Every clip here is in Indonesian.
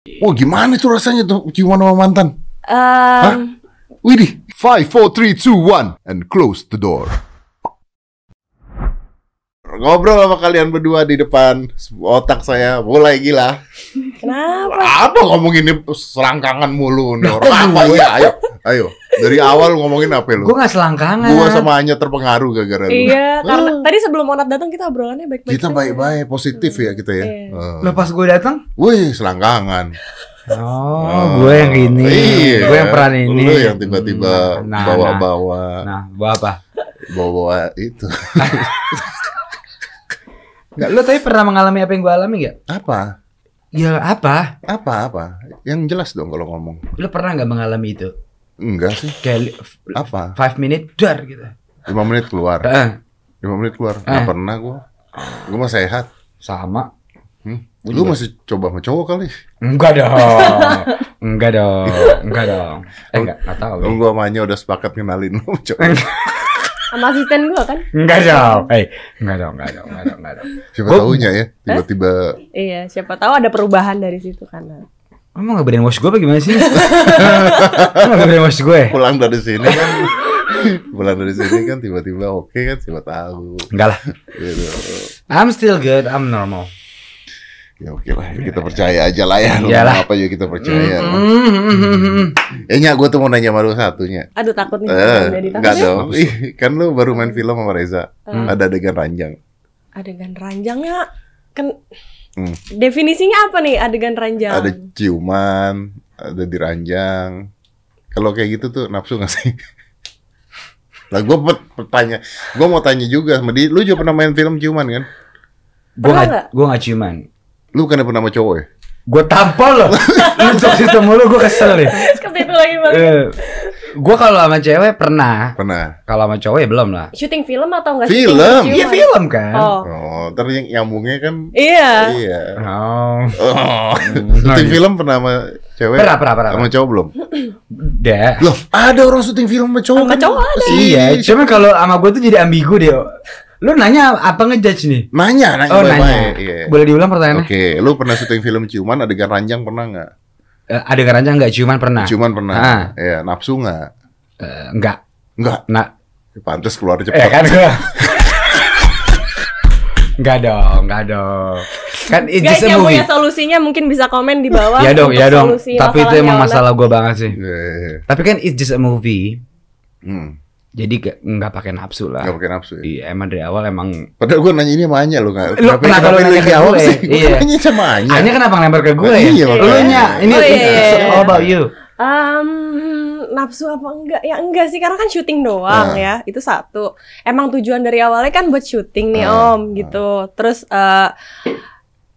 Wah oh, gimana tuh rasanya tuh ciuman sama mantan? Um, Hah? Widih. five, four, three, two, one, And close the door Ngobrol sama kalian berdua di depan Otak saya mulai gila Kenapa? Apa ngomongin ini selangkangan mulu nih orang? Apa ya? Ayo, ayo. Dari awal ngomongin apa lu? Gue gak selangkangan. Gue sama hanya terpengaruh gara-gara Iya, lu. Eh. karena tadi sebelum Monat datang kita obrolannya baik-baik. Kita baik-baik, positif ya kita ya. Lo iya. Uh. Eh. Lepas gue datang? Wih, selangkangan. Oh, oh, eh. gue yang ini. Iya. Gue yang peran ini. Lu yang tiba-tiba nah, nah, nah. bawa-bawa. Nah, bawa apa? Bawa-bawa itu. Enggak, lo? tapi pernah mengalami apa yang gue alami gak? Apa? Ya apa? Apa apa? Yang jelas dong kalau ngomong. Lu pernah nggak mengalami itu? Enggak sih. Kayak apa? Five minute dar gitu. Lima menit keluar. Lima menit keluar. Gak pernah gua. Gua masih sehat. Sama. Hmm? Lu masih coba sama cowok kali? Enggak dong. enggak dong. Enggak dong. Eh enggak, enggak tahu. Gua mainnya udah sepakat kenalin lu cowok. sama asisten gua kan? Enggak dong. Eh, enggak dong, enggak dong, enggak dong, enggak dong. Siapa gua... tahunya ya, eh? tiba-tiba. Iya, siapa tahu ada perubahan dari situ karena. Emang gak brainwash gue apa gimana sih? Emang gak brainwash gue? Ya? Pulang dari sini kan Pulang dari sini kan tiba-tiba oke okay kan siapa tahu. Enggak lah. gitu. I'm still good, I'm normal. Ya oke okay lah, ya kita percaya aja lah ya. Iya lah Apa juga kita percaya. Mm -hmm. Mm -hmm. Eh nyak gue tuh mau nanya baru satunya. Aduh takut nih. Eh, enggak dong. Ih, kan lu baru main film sama Reza. Hmm. Ada adegan ranjang. Adegan ranjangnya kan hmm. definisinya apa nih adegan ranjang? Ada ciuman, ada diranjang. Kalau kayak gitu tuh nafsu gak sih? lah gue petanya gue mau tanya juga sama dia. Lu juga pernah main film ciuman kan? Gue gak, gue gak ciuman. Lu kan pernah sama cowok ya? gue tampol loh untuk situ mulu gue kesel deh kesitu lagi banget eh, gue kalau sama cewek pernah pernah kalau sama cowok ya belum lah syuting film atau enggak film iya film kan oh, oh terus yang nyambungnya kan iya iya oh, oh. Hmm, syuting film pernah sama cewek pernah pernah pernah sama cowok belum deh loh ada orang syuting film sama cowok sama kan? cowok ada iya cuman kalau sama gue tuh jadi ambigu deh Lu nanya apa ngejudge nih? Nanya, nanya. Oh, nanya. Yeah. Boleh diulang pertanyaannya? Oke, okay. lu pernah syuting film ciuman adegan ranjang pernah nggak? Uh, adegan ranjang nggak ciuman pernah. Ciuman pernah. Ah. Ya, nafsu nggak? Uh, nggak. Nggak. Nah, pantas keluar cepat. Eh, kan gua. Enggak dong, enggak dong. Kan itu yang punya solusinya mungkin bisa komen di bawah. Iya dong, iya dong. Tapi itu emang masalah gue banget sih. Yeah, yeah, yeah. Tapi kan it's just a movie. Hmm. Jadi nggak pakai nafsu lah. Nggak pakai nafsu. Ya? Iya, emang dari awal emang. Padahal gue nanya ini sama Anya lo nggak. Lo kenapa, lo nanya ke awal gue? Sih? Iya. Nanya sama Anya. Anya kenapa ngelamar ke gue? iya, Lo nanya. Oh, ini oh, iya, all iya, iya, iya. about you. Um, nafsu apa enggak? Ya enggak sih, karena kan syuting doang nah. ya. Itu satu. Emang tujuan dari awalnya kan buat syuting nih nah. Om gitu. Terus uh,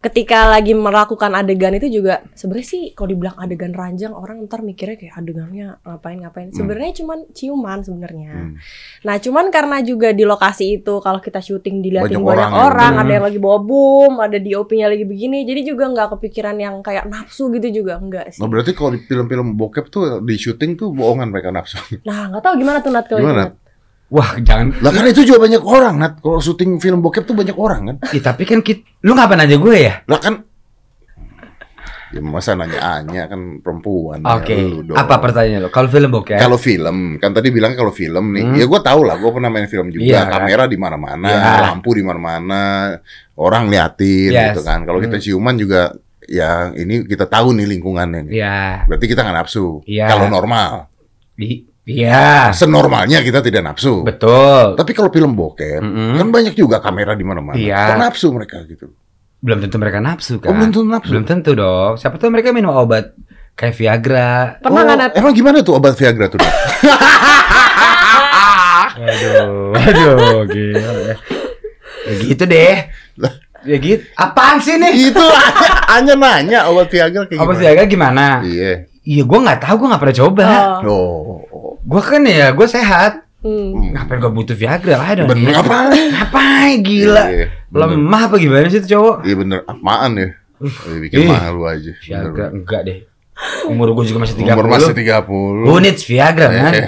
ketika lagi melakukan adegan itu juga sebenarnya sih kalau dibilang adegan ranjang orang ntar mikirnya kayak adegannya ngapain ngapain hmm. sebenarnya cuman ciuman sebenarnya hmm. nah cuman karena juga di lokasi itu kalau kita syuting dilihat banyak, banyak orang, ya. orang ada hmm. yang lagi bawa bom ada DOP-nya lagi begini jadi juga nggak kepikiran yang kayak nafsu gitu juga enggak sih nah berarti kalau di film-film bokep tuh di syuting tuh bohongan mereka nafsu nah nggak tahu gimana tuh Nat kalau gimana? Wah, jangan. Lah kan itu juga banyak orang, Nat. Kalau syuting film bokep tuh banyak orang kan. Ya, tapi kan kita, lu ngapain aja gue ya? Lah kan Ya masa nanya Anya kan perempuan. Ya, Oke. Okay. Ya, Apa pertanyaan lo? Kalau film bokep? Kalau film, kan tadi bilang kalau film nih. Hmm. Ya gue tau lah, gue pernah main film juga. Ya, Kamera kan? di mana-mana, ya. lampu di mana-mana, orang liatin yes. gitu kan. Kalau hmm. kita ciuman juga ya ini kita tahu nih lingkungannya. Iya. Berarti kita nggak nafsu. Iya. Kalau normal. Di Iya. Senormalnya kita tidak nafsu. Betul. Tapi kalau film bokep, mm -hmm. kan banyak juga kamera di mana-mana. Iya. Kok nafsu mereka gitu? Belum tentu mereka nafsu kan? Oh, belum tentu nafsu. Belum tentu dong. Siapa tahu mereka minum obat kayak Viagra. Pernah oh, kan? Emang gimana tuh obat Viagra tuh? aduh, aduh, gila. Ya, ya gitu deh. Ya gitu. Apaan sih nih? Itu hanya nanya obat Viagra kayak Obat gimana? Viagra gimana? Iya. Iya, gue nggak tahu, gue nggak pernah coba. Oh. oh. Gue kan ya, gue sehat. Hmm. hmm ngapain gue butuh Viagra lah dong? Bener apa? Ngapain gila? Iya, iya. Lemah apa gimana sih tuh cowok? Iya bener, apaan ya? Iya, bikin eh. malu aja. Viagra bener. enggak deh. Umur gue juga masih 30. Umur masih 30. Who needs Viagra, eh, Eh.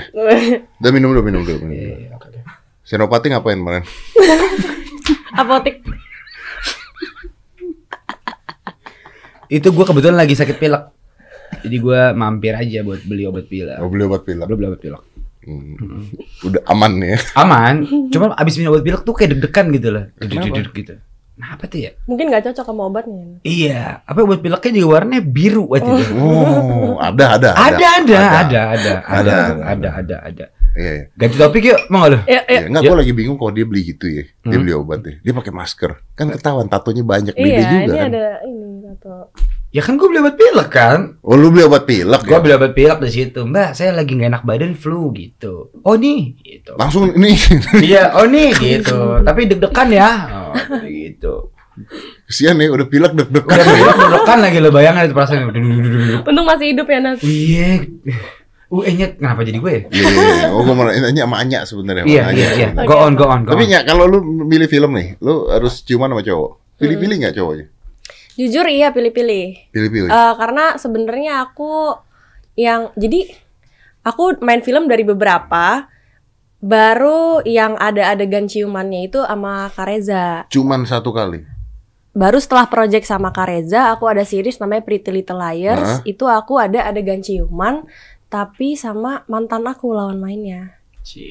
Udah minum dulu, minum dulu. Minum. Iya, okay. Senopati ngapain kemarin? Apotik. Itu gue kebetulan lagi sakit pilek. Jadi gue mampir aja buat beli obat pilek. Oh, beli obat pilek. beli obat pilek. Hmm. Udah aman ya. Aman. Cuma abis minum obat pilek tuh kayak deg-degan gitu lah. duduk deg gitu. Nah, apa tuh ya? Mungkin gak cocok sama obatnya. Iya. Apa obat pileknya juga warnanya biru waktu Oh, oh ada ada. Ada ada ada ada ada ada ada ada. Iya, iya. Ganti topik yuk, mau gak lu? Iya, iya. Enggak, iya, gue lagi bingung kalau dia beli gitu ya. Dia hmm. beli obat deh. Ya. Dia pakai masker. Kan ketahuan tatonya banyak. Iya, juga ini kan. ada ini tato. Ya kan gue beli obat pilek kan? Oh lu beli obat pilek Gue ya? beli obat pilek di situ. Mbak, saya lagi gak enak badan flu gitu. Oh nih, gitu. Langsung nih. iya, oh nih gitu. Tapi deg-degan ya. Oh, gitu. Kesian nih, ya, udah pilek deg-degan. Udah pilek deg-degan lagi lo bayangin itu perasaan. Untung masih hidup ya Nas. Iya. Uh eh, nya kenapa jadi gue ya? Iya, yeah, iya. oh gue mau nanya sama Anya sebenarnya. Iya, iya, iya. Go on, go on, go Tapi on. Tapi ya, kalau lu milih film nih, lu harus ciuman sama cowok. Pilih-pilih nggak cowoknya? Jujur iya pilih-pilih. Pilih-pilih. Uh, karena sebenarnya aku yang jadi aku main film dari beberapa baru yang ada adegan ciumannya itu sama Kareza. Cuman satu kali. Baru setelah project sama Kareza, aku ada series namanya Pretty Little Liars. Nah. Itu aku ada adegan ciuman tapi sama mantan aku lawan mainnya.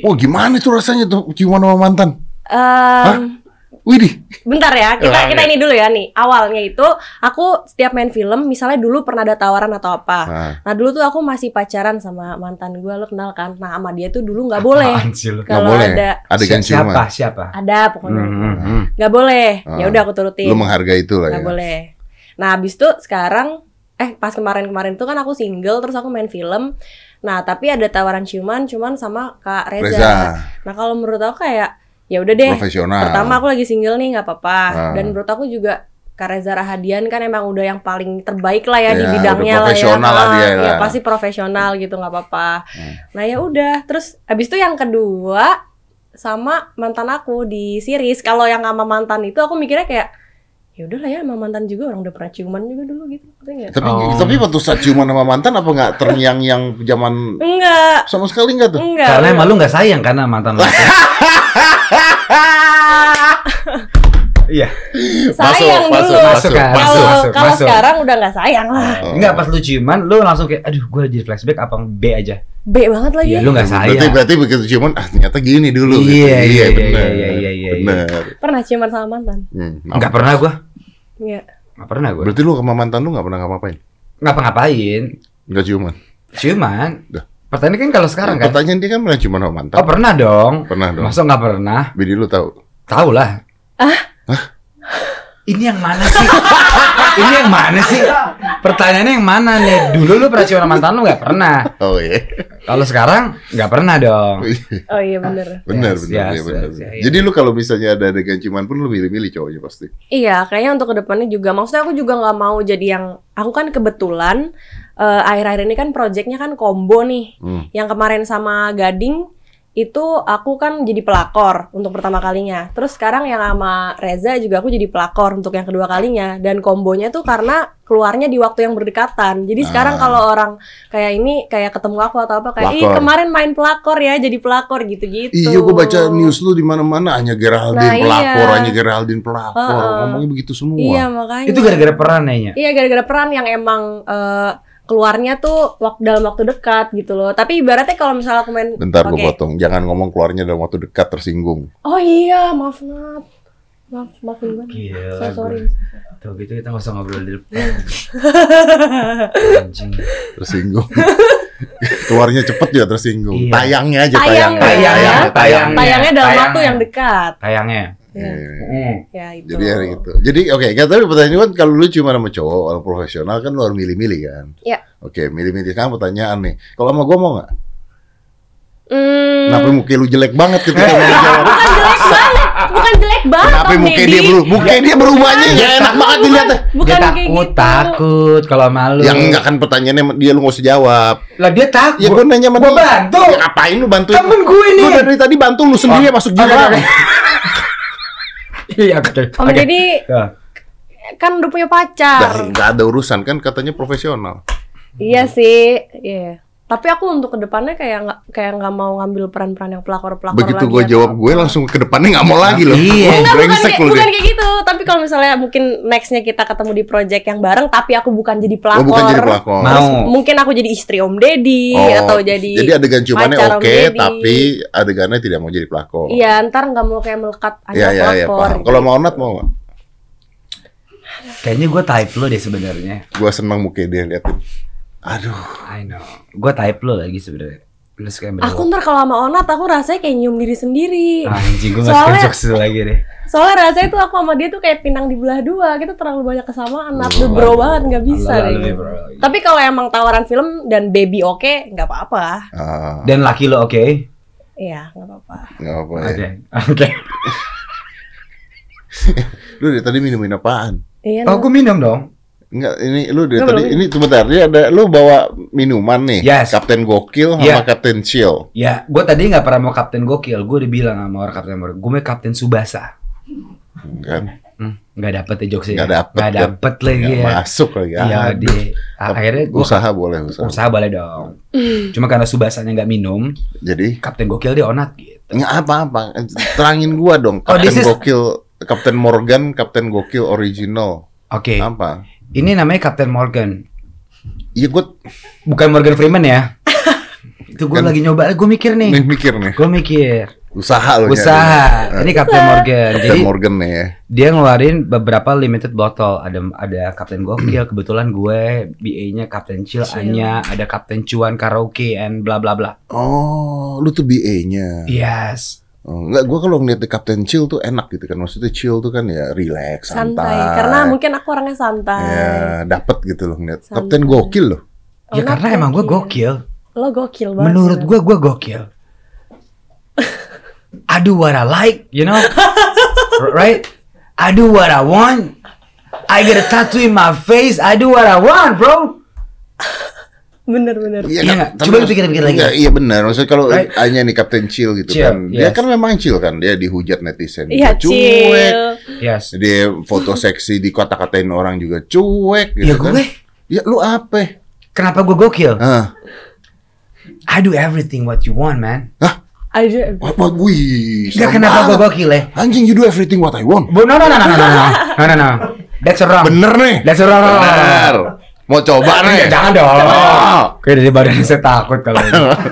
Oh, gimana tuh rasanya tuh ciuman sama mantan? Um, Hah? Widih. Bentar ya, kita kita ini dulu ya nih. Awalnya itu aku setiap main film, misalnya dulu pernah ada tawaran atau apa. Nah, nah dulu tuh aku masih pacaran sama mantan gue, lo kenal kan? Nah sama dia tuh dulu nggak boleh. nggak boleh. Ya? ada siapa, siapa siapa? Ada pokoknya. Nggak hmm, hmm, hmm. boleh. Ah. ya udah aku turutin. Lu menghargai itu lah. Nggak ya. boleh. Nah abis itu sekarang eh pas kemarin-kemarin tuh kan aku single terus aku main film. Nah tapi ada tawaran ciuman cuman sama Kak Reza. Reza. Nah kalau menurut aku kayak ya udah deh profesional pertama aku lagi single nih nggak apa-apa ah. dan menurut aku juga Kareza Rahadian kan emang udah yang paling terbaik lah ya, ya di iya, bidangnya lah ya. Lah dia ya pasti profesional gitu nggak apa-apa. Hmm. Nah ya udah, terus abis itu yang kedua sama mantan aku di series. Kalau yang sama mantan itu aku mikirnya kayak ya udahlah ya sama mantan juga orang udah pernah ciuman juga dulu gitu. Tapi oh. tapi waktu saat ciuman sama mantan apa nggak terngiang yang zaman Enggak. Sama sekali enggak tuh. Enggak. Karena emang lu nggak sayang karena mantan lu. Iya. sayang masuk, dulu. Masuk, masuk, masuk, masuk, kalau masuk. sekarang udah nggak sayang lah. Oh. Enggak pas lu ciuman, lu langsung kayak, aduh, gue jadi flashback apa B aja. B banget lagi. Iya, lu nggak sayang. Berarti berarti begitu ciuman, ah ternyata gini dulu. Iya, gitu. iya, iya, iya bener, iya, iya, iya, iya. iya. Pernah ciuman sama mantan? Hmm, nggak pernah gue. Iya. Nggak pernah gue. Berarti lu sama mantan lu nggak pernah ngapain Gak ngapain Nggak ciuman. Ciuman. Duh. Pertanyaan kan kalau sekarang kan. Pertanyaan dia kan pernah ciuman sama mantan. Oh pernah dong. Pernah dong. Masa nggak pernah? Bini lu tahu? Tahu lah. Ah? ini yang mana sih? ini yang mana sih? Pertanyaannya yang mana nih? Dulu lu pernah ciuman mantan lu gak pernah. Oh iya. Kalau sekarang gak pernah dong. Oh iya, oh, iya benar. Benar yes, benar iya, yes, ya, Yes, yes, Jadi lu kalau misalnya ada dengan ciuman pun lu milih-milih cowoknya pasti. Iya, kayaknya untuk kedepannya juga. Maksudnya aku juga nggak mau jadi yang aku kan kebetulan eh, akhir-akhir uh, ini kan proyeknya kan combo nih. Hmm. Yang kemarin sama Gading itu aku kan jadi pelakor untuk pertama kalinya. Terus sekarang yang sama Reza juga aku jadi pelakor untuk yang kedua kalinya. Dan kombonya tuh karena keluarnya di waktu yang berdekatan. Jadi ah. sekarang kalau orang kayak ini kayak ketemu aku atau apa kayak ini ih kemarin main pelakor ya jadi pelakor gitu-gitu. Iya, gue baca news lu di mana-mana hanya Geraldine nah, iya. pelakor, iya. hanya Geraldine pelakor. Uh -uh. Ngomongnya begitu semua. Iya, makanya. Itu gara-gara peran ya? Iya, gara-gara peran yang emang uh, keluarnya tuh waktu dalam waktu dekat gitu loh. Tapi ibaratnya kalau misalnya aku main Bentar okay. gue potong. Jangan ngomong keluarnya dalam waktu dekat tersinggung. Oh iya, maaf maaf. Maaf, maaf banget Gila, so, sorry. Tuh gitu kita gak usah ngobrol di depan. Tersinggung. keluarnya cepet juga tersinggung. Iya. Tayangnya aja tayang. Ya. Tayangnya, tayangnya, tayangnya, dalam waktu yang dekat. Tayangnya. Iya. Iya, iya, eh. Ya, itu. Jadi hari ya itu. Jadi oke, okay, tapi pertanyaan kan kalau lu cuma sama cowok, orang profesional kan lu harus milih-milih kan. Iya. Oke, okay, milih-milih sekarang pertanyaan nih. Kalau sama gua mau nggak? Hmm. Kenapa muka lu jelek banget ketika mau jawab? Bukan jelek banget, bukan jelek banget. Kenapa muka dia berubah? Muka dia berubahnya ya enak banget dilihat. Bukan dia takut, gitu. takut kalau malu. Yang enggak kan pertanyaannya dia lu nggak usah jawab. Lah dia takut. Ya gua nanya sama dia. Gua bantu. Ya, ngapain lu bantu? Temen gue ini. Gua dari tadi bantu lu sendiri oh. masuk jurang. Iya, iya Om okay. Deddy ya. kan udah punya pacar. gak ada urusan kan katanya profesional. Iya sih, iya. Yeah tapi aku untuk kedepannya kayak nggak kayak nggak mau ngambil peran-peran yang pelakor-pelakor begitu gue jawab gue langsung kedepannya nggak mau lagi loh iya Enggak, bukan, kayak, bukan kayak gitu tapi kalau misalnya mungkin nextnya kita ketemu di project yang bareng tapi aku bukan jadi pelakor, oh, bukan jadi pelakor. mau. mungkin aku jadi istri om deddy oh, atau jadi jadi adegan cumannya oke okay, tapi adegannya tidak mau jadi pelakor iya ntar nggak mau kayak melekat aja ya, pelakor ya, ya, paham. Gitu. kalau mau nat mau gak? kayaknya gue type lo deh sebenarnya gue seneng mukanya dia liatin Aduh. I know. Gue type lo lagi sebenarnya. Aku ntar kalau sama Onat aku rasanya kayak nyium diri sendiri. Anjing gue gak suka lagi deh. Soalnya rasanya itu aku sama dia tuh kayak pinang di belah dua. Kita terlalu banyak kesamaan. Not the bro banget nggak bisa deh. Tapi kalau emang tawaran film dan baby oke okay, nggak apa-apa. Uh. Dan laki lo oke? Okay? Iya nggak apa-apa. Gak apa-apa. Ya. Oke. Okay. Oke. Lu dari tadi minumin apaan? Iya, oh, aku minum dong. Enggak, ini lu dari tadi ini sebentar. Dia ada lu bawa minuman nih. Yes. Kapten Gokil sama yeah. Kapten Chill. Ya, yeah. gua tadi nggak pernah mau Kapten Gokil. Gua udah bilang sama orang Kapten baru gua mau Kapten Subasa. Enggak. Hmm, dapet ya jokesnya ya? Gak dapet Gak dapet kan? lagi ya masuk lagi ya di Akhirnya gua, Usaha boleh usaha. usaha boleh dong mm. Cuma karena Subasanya gak minum Jadi Kapten Gokil dia onat gitu Nggak apa-apa Terangin gua dong oh, Kapten oh, Gokil is... Kapten Morgan Kapten Gokil original Oke okay. Apa ini namanya Captain Morgan. Iya gue bukan Morgan Freeman ya. Itu gue kan lagi nyoba, gue mikir nih. Gue Mikir nih. Gue mikir. Usaha loh. Usaha. Ya. Ini Captain Usaha. Morgan. Captain Morgan nih ya. Dia ngeluarin beberapa limited bottle. Ada ada Captain Gokil, kebetulan gue BA-nya Captain Chill, Chill, Anya, ada Captain Cuan Karaoke and bla bla bla. Oh, lu tuh BA-nya. Yes. Oh, enggak, gue kalau ngeliat The Captain Chill tuh enak gitu kan. Maksudnya chill tuh kan ya relax, santai. santai. Karena mungkin aku orangnya santai. Ya, dapet gitu loh ngeliat. Santai. Captain gokil loh. Oh, ya karena gokil. emang gue gokil. Lo gokil banget. Menurut gue, gue gokil. I do what I like, you know? right? I do what I want. I get a tattoo in my face. I do what I want, bro bener bener ya, kan? coba lu pikir-pikir lagi iya bener Maksudnya kalau hanya nih kapten Chill gitu chill, kan yes. dia kan memang chill kan dia dihujat netizen iya, cuek yes. dia foto seksi di kota katain orang juga cuek gitu ya gue ya lu apa kenapa gue gokil uh. I do everything what you want man Hah? I do wih, Gak kenapa gue gokil ya Anjing you do everything what I want Bo, no, no, no, no, no, no, no, no, no, no. That's wrong Bener nih That's wrong Bener Mau coba nih? Ya, jangan dong. Oh. Kayak dari badan saya takut kalau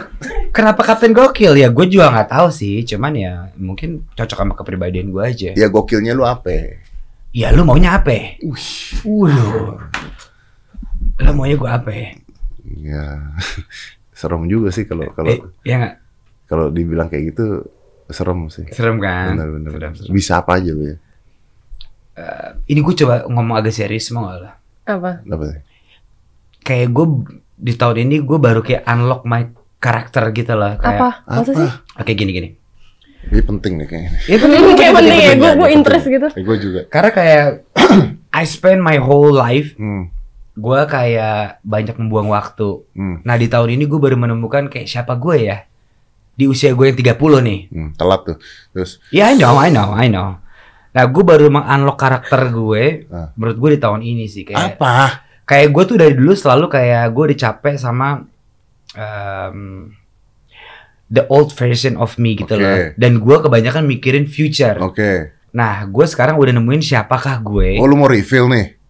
Kenapa Kapten Gokil? Ya gue juga nggak tahu sih. Cuman ya mungkin cocok sama kepribadian gue aja. Ya gokilnya lu apa? Ya lu maunya apa? Uh, lu. Lu maunya gue apa? Ya. Serem juga sih kalau kalau eh, ya kalau dibilang kayak gitu serem sih. Serem kan? Bener, bener, serem, serem. Bisa apa aja lu ya? Uh, ini gue coba ngomong agak serius mau gak lah? Apa? Apa sih? kayak gue di tahun ini gue baru kayak unlock my karakter gitu loh kayak apa? apa sih Oke gini gini. Ini penting nih kayaknya. Ini iya, penting, penting, kayak penting, penting ya. Gue gue interest gitu. Ya, eh, gue juga. Karena kayak I spend my whole life. Hmm. Gue kayak banyak membuang waktu. Hmm. Nah di tahun ini gue baru menemukan kayak siapa gue ya di usia gue yang 30 nih. Hmm, telat tuh. Terus. Ya yeah, I know, I know, I know. Nah, gue baru mengunlock karakter gue. Uh. Ah. Menurut gue di tahun ini sih kayak. Apa? kayak gue tuh dari dulu selalu kayak gue dicapek sama um, the old version of me gitu okay. loh dan gue kebanyakan mikirin future oke okay. nah gue sekarang udah nemuin siapakah gue oh lu mau refill nih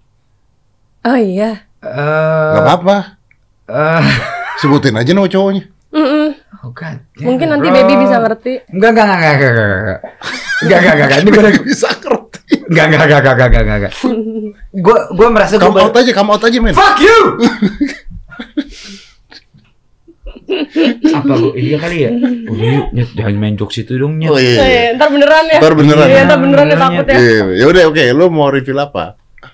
oh iya uh, eh, Gak apa-apa uh, sebutin aja nama cowoknya mm -mm. Oh, God, Mungkin nanti bro. baby bisa ngerti. Enggak, enggak, enggak, enggak, enggak, enggak, enggak, enggak, enggak, enggak, enggak, enggak, enggak, enggak, enggak, enggak, enggak, enggak, Enggak, enggak, enggak, enggak, enggak, enggak, enggak. Gue gue merasa Kamu out aja, kamu out aja, men. Fuck you. apa lu iya kali ya oh, iya, nyet, jangan main jokes itu dong nyet. Oh, iya, iya. ntar beneran ya ntar beneran iya, ntar beneran, ya takut ya iya, iya. ya udah oke lu mau review apa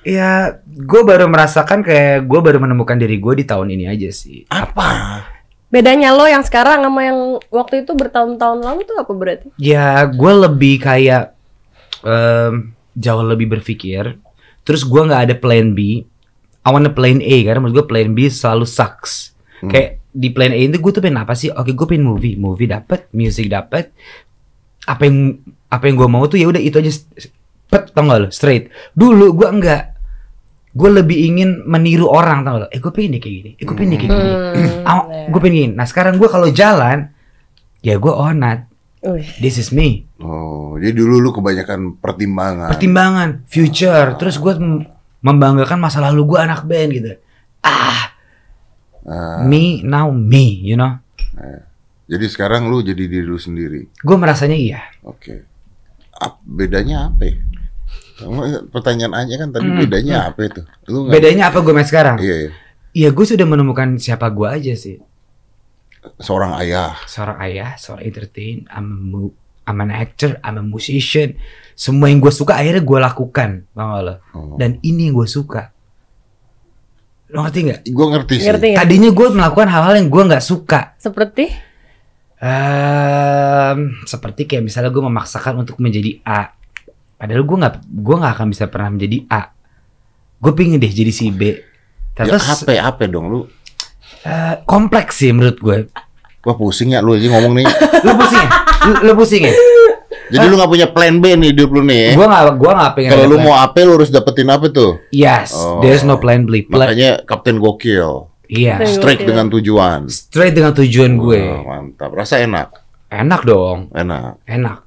ya gue baru merasakan kayak gue baru menemukan diri gue di tahun ini aja sih apa bedanya lo yang sekarang sama yang waktu itu bertahun-tahun lalu tuh apa berarti ya gue lebih kayak um, jauh lebih berpikir terus gue nggak ada plan B I wanna plan A karena menurut gue plan B selalu sucks hmm. kayak di plan A itu gue tuh pengen apa sih oke gue pengen movie movie dapat music dapat apa yang apa yang gue mau tuh ya udah itu aja pet tau gak lo straight dulu gue enggak gue lebih ingin meniru orang tau gak lo eh gue pengen deh kayak gini eh gue pengen deh kayak gini hmm. Ah, gue pengen nah sekarang gue kalau jalan ya gue onat Uy. Oh, iya. This is me. Oh, jadi dulu lu kebanyakan pertimbangan. Pertimbangan, future. Ah. Terus gue membanggakan masa lalu gue anak band gitu. Ah, ah. me now me, you know. Eh. Jadi sekarang lu jadi diri lu sendiri. Gue merasanya iya. Oke. Okay. Bedanya apa? Ya? Eh, pertanyaan aja kan tadi mm. bedanya apa itu? Lu Bedanya apa gue main sekarang? Iya. iya. Ya gue sudah menemukan siapa gue aja sih seorang ayah. Seorang ayah, seorang entertain, I'm, a mu I'm an actor, I'm a musician. Semua yang gue suka akhirnya gue lakukan, bang lo. Oh. Dan ini yang gue suka. Lo ngerti nggak? Gue ngerti sih. Ngerti, ya? Tadinya gue melakukan hal-hal yang gue nggak suka. Seperti? Um, seperti kayak misalnya gue memaksakan untuk menjadi A, padahal gue nggak gue nggak akan bisa pernah menjadi A. Gue pingin deh jadi si B. Ya, Terus ya, apa apa dong lu? Eh, kompleks sih menurut gue. Wah pusing ya lu aja ngomong nih. lu pusing ya? Lu, lu pusing ya? Jadi lu gak punya plan B nih hidup lu nih ya? Gua gak, gua gak pengen Kalau lu mau apa lu harus dapetin apa tuh? Yes, oh. there's no plan B Pla Makanya Captain Gokil Iya yeah. Straight dengan tujuan Straight dengan tujuan oh, gue Mantap, rasa enak? Enak dong Enak Enak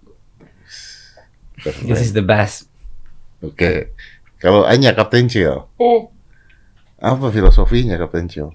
This is the best Oke okay. Kalau hanya Captain Chill. eh. Apa filosofinya Captain Chill?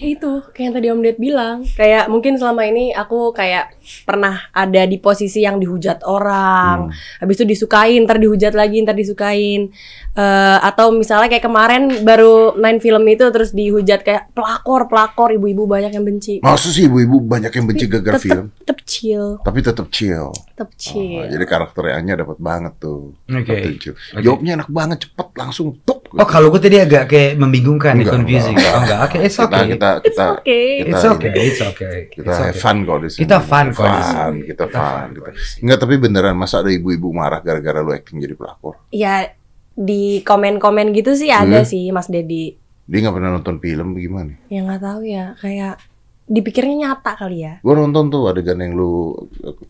ya itu kayak yang tadi Om Ded bilang kayak mungkin selama ini aku kayak pernah ada di posisi yang dihujat orang, hmm. habis itu disukain, ntar dihujat lagi, ntar disukain, uh, atau misalnya kayak kemarin baru main film itu terus dihujat kayak pelakor, pelakor, ibu-ibu banyak yang benci. Maksud sih ibu-ibu banyak yang benci gagal film? Tetap chill. Tapi tetap chill. Tetap oh, chill. Oh, jadi karakternya Anya dapat banget tuh. Oke. Okay. Okay. Jawabnya enak banget, cepet langsung tuk. Gitu. Oh kalau gue tadi agak kayak membingungkan, enggak, confusing. Enggak, enggak. Oh, enggak. Oke, okay, it's okay. Kita, kita, kita, it's okay. Kita, it's okay. It's okay. Kita it's okay. fun kok di sini. Kita fun fun kita fun gitu. gitu, gitu. Enggak tapi beneran masa ada ibu-ibu marah gara-gara lu acting jadi pelakor? Ya, di komen-komen gitu sih ada hmm? sih Mas Dedi. Dia nggak pernah nonton film gimana? Ya nggak tahu ya kayak dipikirnya nyata kali ya. Gue nonton tuh adegan yang lu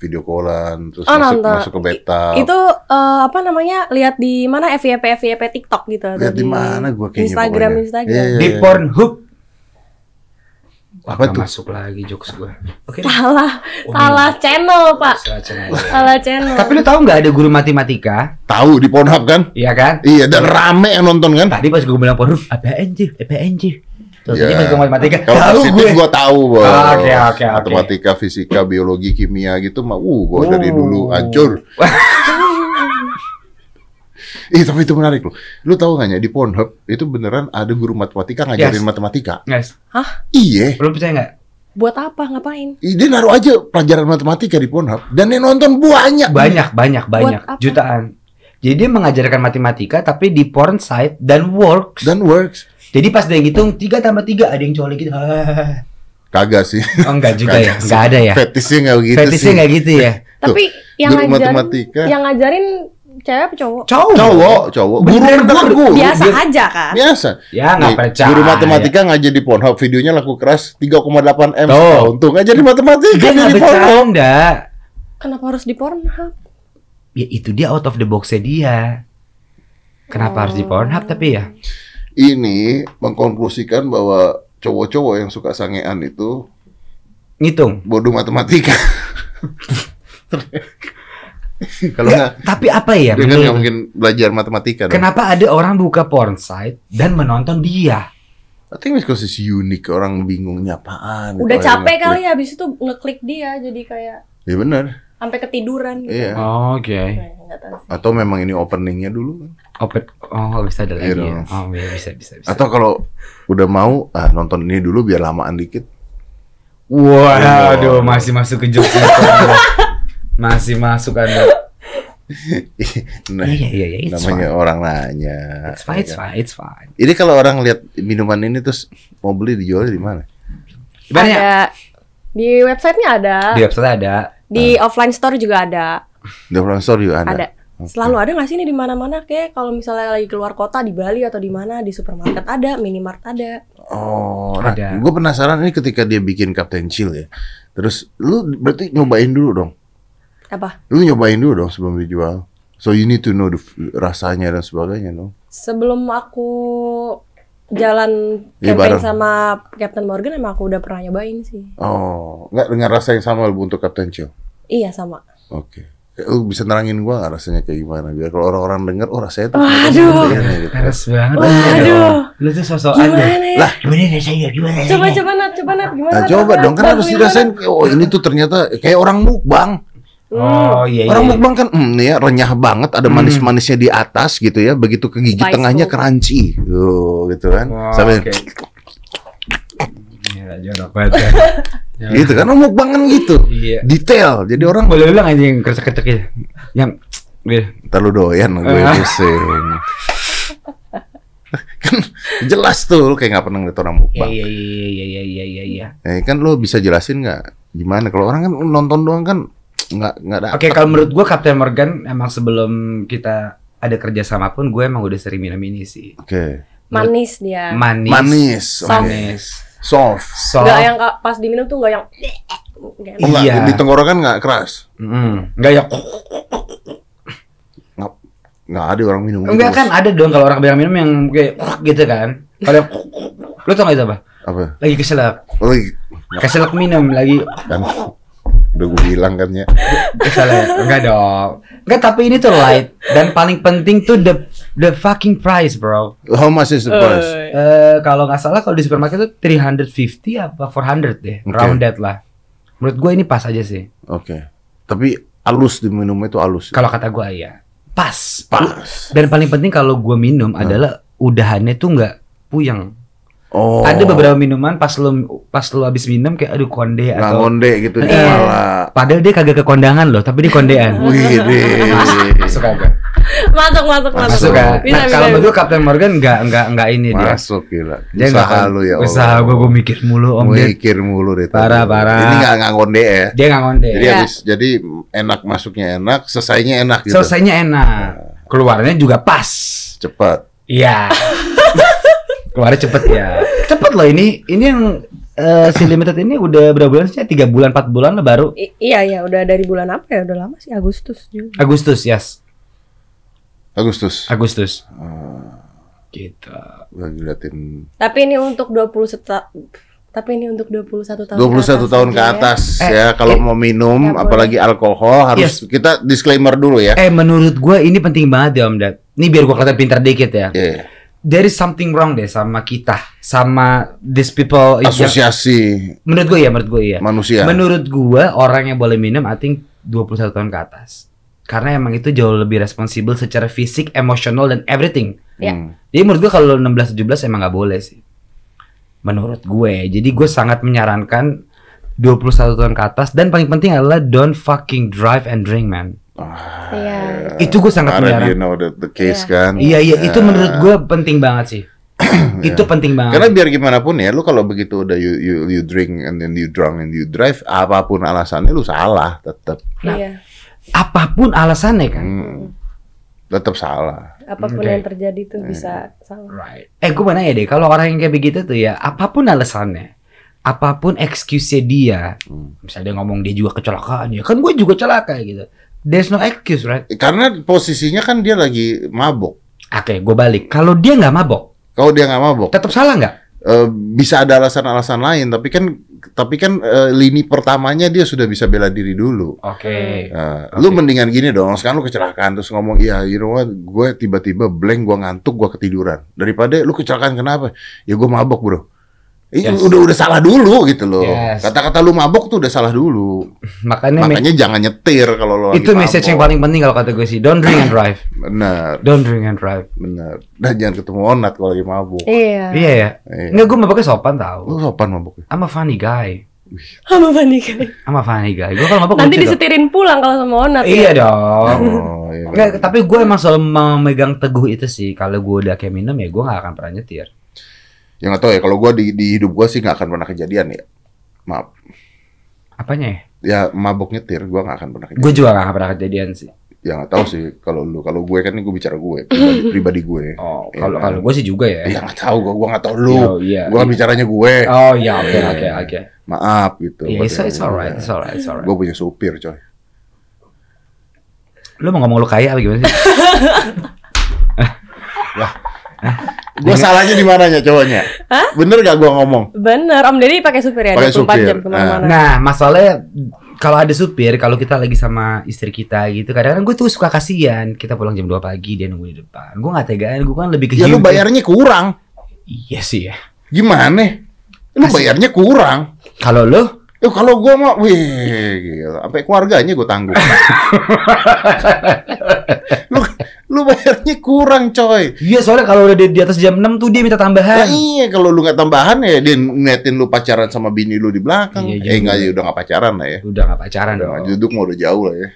video callan terus oh, masuk, masuk ke beta. Itu uh, apa namanya? Lihat di mana FYP FYP TikTok gitu. Lihat di mana gua kayaknya Instagram pokoknya. Instagram. Yeah, yeah, yeah. Di iya. Pornhub apa tuh? masuk lagi jokes gue. Oke. Okay. Salah, oh, salah iya. channel pak. Salah channel. Iya. salah channel. Tapi lu tahu nggak ada guru matematika? Tahu di Pornhub kan? Iya kan? Iya dan iya. rame yang nonton kan? Tadi pas gue bilang Pornhub, apa anjir, apa anjir. Contohnya yeah. matematika. tahu gue. gue tahu, ah, Oke, oke, oke. Matematika, fisika, biologi, kimia gitu mah uh gue oh. dari dulu hancur. Ih, tapi itu menarik loh. Lu tahu gak ya di Pornhub itu beneran ada guru matematika ngajarin yes. matematika. Yes. Hah? Iya. Belum percaya gak? Buat apa? Ngapain? Dia naruh aja pelajaran matematika di Pornhub dan yang nonton banyak. Banyak, banyak, banyak. Jutaan. Jadi dia mengajarkan matematika tapi di porn site dan works. Dan works. Jadi pas dia ngitung tiga tambah tiga ada yang colek gitu. Kagak sih. Oh, enggak juga Kaga ya. Sih. Enggak ada ya. Fetisnya enggak gitu Fetisnya sih. enggak gitu ya. tapi yang ngajarin matematika. yang ngajarin cewek apa cowok? Cowok. Cowok, cowok. Guru bener guru. Biasa guru. aja kan? Biasa. Ya nggak percaya. Guru ya. matematika ya. jadi di Pornhub, videonya laku keras 3,8 M. Tuh. Untung aja di matematika di Pornhub. Kenapa harus di Pornhub? Ya itu dia out of the box-nya dia. Kenapa oh. harus di oh. Pornhub tapi ya? Ini mengkonklusikan bahwa cowok-cowok yang suka sangean itu ngitung bodoh matematika Kalau nggak, tapi apa ya? Dia kan nggak mungkin belajar matematika. Kenapa ada orang buka porn site dan menonton dia? I think because it's unik Orang bingungnya apaan. Udah capek kali ya, habis itu ngeklik dia jadi kayak. Iya benar. Sampai ketiduran gitu. Iya. Oh, Oke. Okay. Nah, Atau memang ini openingnya dulu? Kan? Open, oh bisa ada lagi. Iya ya. Oh iya, bisa bisa. bisa. Atau kalau udah mau ah, nonton ini dulu biar lamaan dikit. Waduh, wow, iya. masih masuk ke jokes Masih masuk Anda. nah, iya, iya, iya, it's namanya fine. orang nanya. It's ya fine, it's kan? fine, it's fine. Ini kalau orang lihat minuman ini terus mau beli dijual di mana? Banyak. Ada di websitenya ada. Di website ada. Di uh. offline store juga ada. Di offline store juga ada. Ada. Okay. Selalu ada nggak sih ini di mana-mana kayak kalau misalnya lagi keluar kota di Bali atau di mana di supermarket ada, minimart ada. Oh, nah, ada. Gue penasaran ini ketika dia bikin Captain Chill ya. Terus lu berarti nyobain dulu dong apa? Lu nyobain dulu dong sebelum dijual. So you need to know the, rasanya dan sebagainya no Sebelum aku jalan ya, sama Captain Morgan emang aku udah pernah nyobain sih. Oh, nggak dengan rasa yang sama untuk Captain Chill? Iya sama. Oke. Okay eh, lu bisa nerangin gua gak rasanya kayak gimana biar kalau orang-orang denger oh rasanya tuh waduh ya, gitu. keras banget waduh lu tuh sosok aja ya? lah gimana rasanya gimana ya, coba coba nat coba nat gimana nah, coba dong kan harus dirasain oh ini tuh ternyata kayak orang mukbang Oh hmm. iya, iya, Orang iya. mukbang kan mm, ya renyah banget, ada hmm. manis-manisnya di atas gitu ya. Begitu ke gigi tengahnya crunchy. Tuh, gitu, gitu kan. Wow, Sampai okay. banget. Ya. Gitu kan omok banget kan gitu. Iya. Detail. Jadi orang boleh bilang aja yang kerasa ketek ya. Yang terlalu doyan gue eh. pusing. kan jelas tuh lu kayak nggak pernah ngeliat orang mukbang. Iya iya iya iya iya iya iya. Eh, kan lu bisa jelasin nggak gimana kalau orang kan nonton doang kan nggak nggak ada. Oke, okay, kalau menurut gue Captain Morgan emang sebelum kita ada kerjasama pun gue emang udah sering minum ini sih. Oke. Okay. Manis dia. Manis. Manis. Soft. Manis. Soft. Soft. Gak yang pas diminum tuh gak yang. Oh, enggak, iya. di tenggorokan gak keras. Mm. Gak yang. Nggak, nggak ada orang minum. Enggak gitu. kan ada dong kalau orang banyak minum yang kayak gitu kan. Kalau lu tau gak itu apa? Apa? Lagi keselak. Oh, lagi. Keselak minum lagi. Dan Udah gue bilang kan ya. Salah Enggak dong. Enggak tapi ini tuh light dan paling penting tuh the the fucking price, bro. How much is the price? uh, kalau nggak salah kalau di supermarket tuh 350 apa 400 deh, okay. round that lah. Menurut gue ini pas aja sih. Oke. Okay. Tapi alus di itu alus. Kalau kata gue ya. Pas. Pas. Dan paling penting kalau gue minum adalah udahannya tuh nggak puyeng. Oh. Ada beberapa minuman pas lu pas lu habis minum kayak aduh konde Nggak atau konde gitu di eh, kepala. Padahal dia kagak ke kondangan loh, tapi dia kondean. Wih, Masuk kagak? Masuk, masuk, masuk. Masuk kan? Bisa, nah, bisa, kalau begitu Captain Morgan enggak enggak enggak ini masuk, dia. Masuk gila. Dia usaha gak, lu ya Allah. Usaha gua gua mikir mulu Om Mikir mulu deh. Parah, parah. Ini enggak enggak konde ya. Dia enggak konde. Jadi ya. habis jadi enak masuknya enak, selesainya enak gitu. Selesainya enak. Nah. Keluarnya juga pas. Cepat. Iya. Kemarin cepet ya. Cepet loh ini. Ini yang uh, si limited ini udah berapa bulan sih? Tiga bulan, empat bulan lah baru. I iya iya, udah dari bulan apa ya? Udah lama sih Agustus juga. Agustus, yes. Agustus. Agustus. Uh, ah. kita gitu. Udah diliatin. Tapi ini untuk 20 seta tapi ini untuk 21 tahun 21 ke atas tahun ke ya. atas eh, ya, ya. eh, kalau eh, mau minum ya, apalagi alkohol harus yes. kita disclaimer dulu ya eh menurut gue ini penting banget ya Om Dad ini biar gue kelihatan pintar dikit ya yeah there is something wrong deh sama kita, sama these people. Asosiasi. Yang, menurut gue ya, menurut gue ya. Manusia. Menurut gue orang yang boleh minum, I think 21 tahun ke atas. Karena emang itu jauh lebih responsibel secara fisik, emosional, dan everything. Ya. Hmm. Jadi menurut gue kalau 16-17 emang nggak boleh sih. Menurut gue. Ya. Jadi gue sangat menyarankan 21 tahun ke atas. Dan paling penting adalah don't fucking drive and drink, man. Iya. Ah, Itu gue sangat menyayangkan. You know the, the case yeah. kan. Iya iya itu nah. menurut gue penting banget sih. itu yeah. penting banget. Karena biar gimana pun ya, lu kalau begitu udah you, you you drink and then you drunk and you drive, apapun alasannya lu salah tetap. Nah, yeah. apapun alasannya kan. Hmm, tetap salah. Apapun okay. yang terjadi tuh yeah. bisa salah. Right. Eh, gue mana ya deh, kalau orang yang kayak begitu tuh ya, apapun alasannya, apapun excuse dia, hmm. misalnya dia ngomong dia juga kecelakaan ya, kan gue juga celaka gitu There's no excuse, right? Karena posisinya kan dia lagi mabok. Oke, okay, gue balik. Kalau dia nggak mabok, kalau dia nggak mabok, tetap salah nggak? Uh, bisa ada alasan-alasan lain, tapi kan, tapi kan uh, lini pertamanya dia sudah bisa bela diri dulu. Oke. Okay. Uh, okay. Lu mendingan gini dong. Sekarang lu kecelakaan terus ngomong, iya, you know what, gue tiba-tiba blank, gue ngantuk, gue ketiduran. Daripada lu kecelakaan kenapa? Ya gue mabok bro. Iya yes. udah udah salah dulu gitu loh. Yes. Kata-kata lu mabok tuh udah salah dulu. Makanya makanya jangan nyetir kalau lo Itu message mabok. yang paling penting kalau kata gue sih, don't drink and drive. Benar. Don't drink and drive. Benar. Dan jangan ketemu onat kalau lagi mabuk. Iya. Iya ya. Enggak iya. gue mabuknya sopan tau. Lu sopan maboknya. I'm a funny guy. I'm a funny guy. I'm a funny guy. Gue kalau mabuk nanti disetirin dong. pulang kalau sama onat. Ya? Iya ya. dong. Oh, iya. Nggak, tapi gue emang selalu memegang teguh itu sih. Kalau gue udah kayak minum ya gue gak akan pernah nyetir. Yang nggak tahu ya. Kalau gue di, di hidup gue sih nggak akan pernah kejadian ya. Maaf. Apanya ya? Ya mabok nyetir, gue nggak akan pernah kejadian. Gue juga nggak pernah kejadian sih. Ya nggak tahu sih kalau lu, kalau gue kan gue bicara gue pribadi, pribadi gue. Oh, kalau ya, kalau kan? gue sih juga ya. Ya nggak tahu, gue gue nggak tahu lu. Oh, iya, gue kan bicaranya gue. Oh iya, oke iya. oke oke. Maaf gitu. Yeah, it's, it's alright, it's alright, it's alright. Gue punya supir coy. Lu mau ngomong lu kaya apa gimana sih? Lah. Gue salahnya di mananya cowoknya? Hah? Bener gak gue ngomong? Bener, Om Deddy pakai supir ya, pakai supir. jam nah. nah, masalahnya kalau ada supir, kalau kita lagi sama istri kita gitu, kadang-kadang gue tuh suka kasihan. Kita pulang jam dua pagi, dia nunggu di depan. Gue gak tegaan, gue kan lebih ke Ya lu bayarnya kurang. Iya sih ya. Gimana? Lu bayarnya kurang. Kalau lu? Eh kalau gue mau, wih, sampai keluarganya gue tanggung. lu bayarnya kurang coy. Iya soalnya kalau udah di, di atas jam 6 tuh dia minta tambahan. Nah, iya kalau lu nggak tambahan ya dia ngeliatin lu pacaran sama bini lu di belakang. Iya, eh enggak ya udah nggak pacaran lah ya. Udah nggak pacaran. Udah gak duduk mau udah jauh lah ya.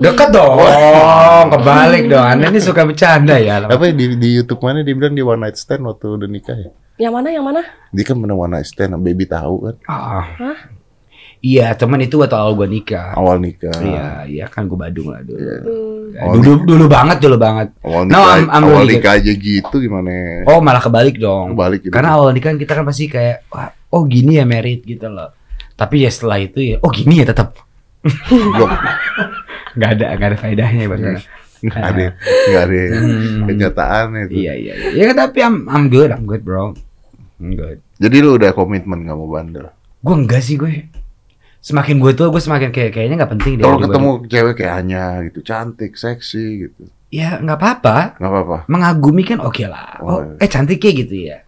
Deket dong, oh, kebalik dong. Anda ini suka bercanda ya. Apa ya, di, di YouTube mana dia bilang di one night stand waktu udah nikah ya? Yang mana? Yang mana? Dia kan pernah one night stand, baby tahu kan? Ah. Hah? Iya, teman itu waktu awal gue nikah. Awal nikah. Iya, iya kan gue Badung lah dulu. Yeah. Oh, dulu dulu banget dulu banget. Awal nikah, no, I'm, I'm awal really nikah aja gitu gimana? Oh malah kebalik dong. Kebalik gitu. Karena awal nikah kita kan pasti kayak Wah, oh gini ya merit gitu loh. Tapi ya setelah itu ya oh gini ya tetap. Gak ada gak ada faedahnya bagaimana? Gak ada gak ada hmm. kenyataan itu. Iya iya iya. Ya tapi I'm I'm good I'm good bro. I'm good. Jadi lu udah komitmen gak mau bandel? Gue enggak sih gue semakin gue tua gue semakin kayak kayaknya nggak penting deh. Kalau ketemu cewek kayak hanya gitu cantik, seksi gitu. Ya nggak apa-apa. Nggak apa-apa. Mengagumi kan oke okay lah. Oh, oh eh eh cantiknya gitu ya.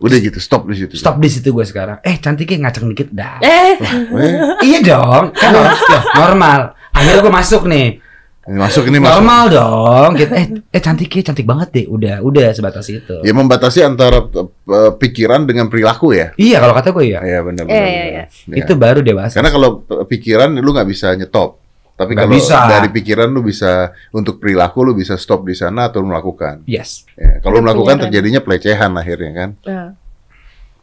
Udah gitu, stop di situ. Stop di situ gue sekarang. Eh cantiknya ngaceng dikit dah. Eh. Wah, eh. iya dong. Kan normal. Akhirnya gue masuk nih masuk ini masuk. normal dong kita eh, eh cantik ya cantik banget deh udah udah sebatas itu ya membatasi antara uh, pikiran dengan perilaku ya iya kalau kata gue ya iya benar iya, benar iya, iya. Ya. itu baru dewasa karena kalau eh, pikiran lu nggak bisa nyetop tapi gak kalau bisa. dari pikiran lu bisa untuk perilaku lu bisa stop di sana atau melakukan yes ya, kalau melakukan pikiran. terjadinya pelecehan akhirnya kan uh.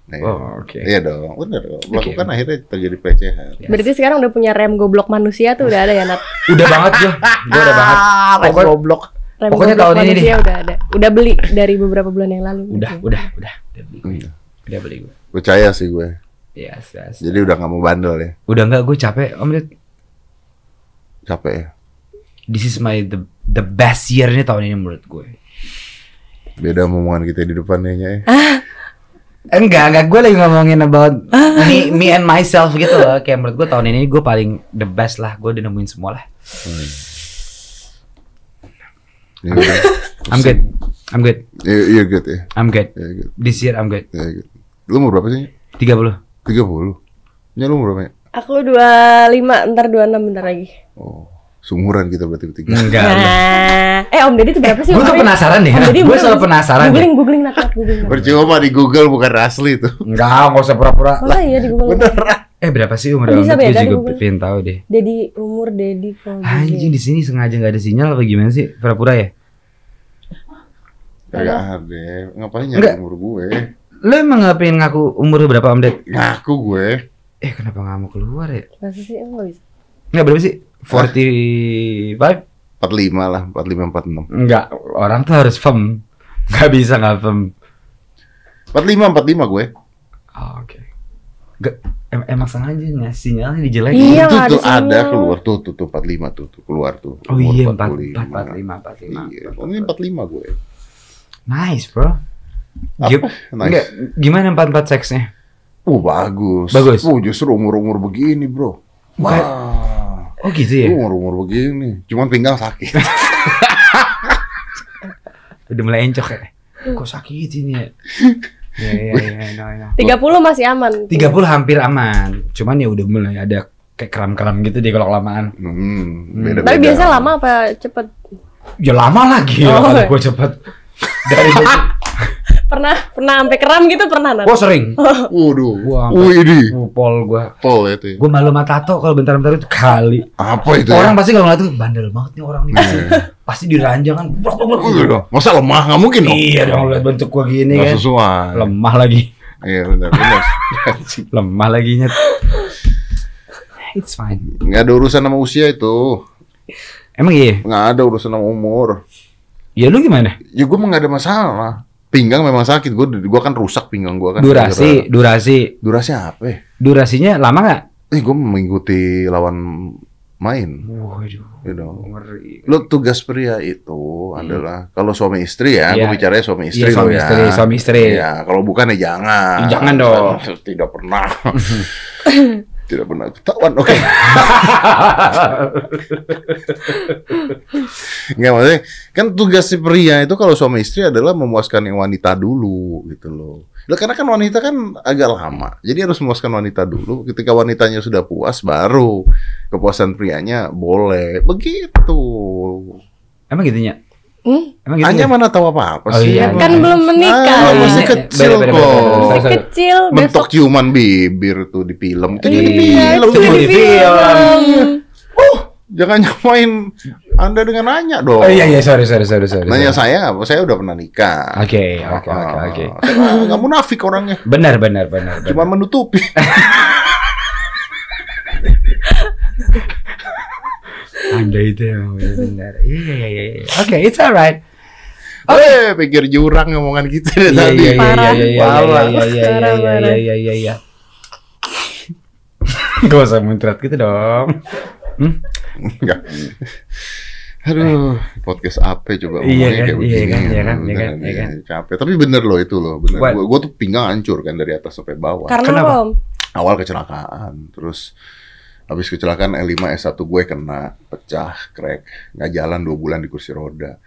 Nah, oh, oke. Okay. Iya dong, bener loh Melakukan okay. akhirnya terjadi pelecehan. Yes. Berarti sekarang udah punya rem goblok manusia tuh udah ada ya, Nat? udah banget ya Gue udah banget. Ah, rem Pokoknya, goblok. Rem Pokoknya goblok tahun ini nih. udah ada. Udah beli dari beberapa bulan yang lalu. Udah, gitu. udah, udah. Udah beli gue. Udah, iya. udah beli gue. Percaya sih gue. Yes, yes. Jadi udah gak mau bandel ya? Udah gak, gue capek. Om liat. Capek ya? This is my the, the best year nih tahun ini menurut gue. Beda omongan kita di depannya ya. Ah, Enggak, enggak gue lagi ngomongin about ah. me, me and myself gitu loh. Kayak menurut gue tahun ini gue paling the best lah. Gue udah nemuin semua lah. Hmm. Iya, iya. I'm, good. I'm good. Iya, I'm good. You're, good ya. Yeah. I'm good. Yeah, good. This year I'm good. Yeah, good. Lu umur berapa sih? 30. 30. Ini lu umur berapa ya? Aku 25, ntar 26 bentar lagi. Oh. Seumuran kita berarti bertiga. Enggak. Nah. Eh Om Deddy itu berapa sih? Gue tuh penasaran nih. Gue selalu penasaran. Googling, googling, nakal, googling. Percuma di Google bukan asli tuh. Enggak, nggak usah pura-pura. Oh iya di Google. Bener. Eh berapa sih umur oh, Om Deddy? Gue juga pengen tahu deh. Deddy umur Deddy. kalau. Anjing di sini sengaja nggak ada sinyal apa gimana sih? Pura-pura ya? Kagak ada. Ngapain nyari umur gue? Lo emang gak pengen ngaku umur berapa Om Ded? Ngaku gue. Eh kenapa nggak mau keluar ya? Masih sih enggak bisa? Enggak berapa sih? 45 lah 45 46 Enggak Orang tuh harus firm Enggak bisa enggak firm 45 45 gue oh, Oke okay. em emang sengaja nih sinyalnya dijelekin. Iya, tuh, tuh ada, ada keluar tuh tuh tuh 45 tuh, tuh keluar tuh. Oh iya 45 45 45. 45 iya, ini 45 gue. Nice, bro. Apa? Gip, nice. Enggak, gimana 44 seksnya? Uh, bagus. Bagus. Uh, justru umur-umur begini, bro. Wah. Wow. Oh gitu ya? Umur-umur begini, cuman tinggal sakit. Udah mulai encok ya? Kok sakit ini ya? Ya, ya, ya, ya, ya. Tiga puluh masih aman. Tiga puluh hampir aman, cuman ya udah mulai ada kayak kram-kram gitu deh kalau kelamaan. Hmm, hmm. Tapi biasanya lama apa cepet? Ya lama lagi, oh, ya. gue cepet. Dari pernah pernah sampai keram gitu pernah nana? Oh sering. Waduh. Gua Wih Pol gua. Pol ya itu. Ya? Gua malu sama tato kalau bentar-bentar itu kali. Apa itu? Ya? Orang ya? pasti kalau ngeliat itu bandel banget nih orang nih pasti. Iya, iya. pasti diranjang kan. Iya Masa lemah nggak mungkin dong. Iya dong lihat bentuk gua gini gak kan. sesuai. Lemah lagi. Iya benar benar. lemah lagi nyet. It's fine. Gak ada urusan sama usia itu. Emang iya? Gak ada urusan sama umur. Ya lu gimana? Ya gue emang gak ada masalah pinggang memang sakit. Gue gue kan rusak pinggang gue kan. Durasi, durasi. Durasi apa? Eh? Durasinya lama nggak? Eh gue mengikuti lawan main. Waduh. You know. Ngeri. Lo tugas pria itu hmm. adalah kalau suami istri ya, yeah. gue iya. bicaranya suami iya, istri yeah, suami lo ya. istri, ya. Suami istri. Ya, kalau bukan ya jangan. Jangan dong. Tidak pernah. Hmm. Tidak pernah ketahuan, oke. Okay. nggak maksudnya, kan tugas si pria itu kalau suami istri adalah memuaskan yang wanita dulu gitu loh. karena kan wanita kan agak lama. Jadi harus memuaskan wanita dulu. Ketika wanitanya sudah puas baru kepuasan prianya boleh. Begitu. Emang gitunya? Hmm? Emang gitu Anya ya? mana tahu apa-apa sih? Oh, iya, kan iya. belum ah, menikah. Ah, masih kecil kok. Masih kecil. Bentuk besok... ciuman bibir tuh di film. Itu iya, di film. Itu di film. Oh, jangan nyamain Anda dengan Anya dong. Oh, iya iya sorry sorry sorry sorry. Nanya sorry. saya apa? Saya udah pernah nikah. Oke oke ah, oke oke. Enggak munafik orangnya. Benar benar benar. Cuma menutupi. Anda itu yang benar. Iya, iya iya iya. Oke, it's alright. Oh, eh, okay. pikir jurang ngomongan kita gitu dari iya, tadi. Iya, iya parah. Iya, iya, iya, iya, iya, iya, iya, iya, iya, iya. Gak usah muntrat gitu dong. Hmm? Enggak. Aduh, eh, podcast apa coba iya kan, kayak begini. Iya kan, iya kan, iya kan, iya kan. Capek. Tapi bener loh itu loh, bener. Gue tuh pinggang hancur kan dari atas sampai bawah. Karena Kenapa? Awal kecelakaan, terus Habis kecelakaan L5 S1 gue kena pecah, crack, nggak jalan dua bulan di kursi roda.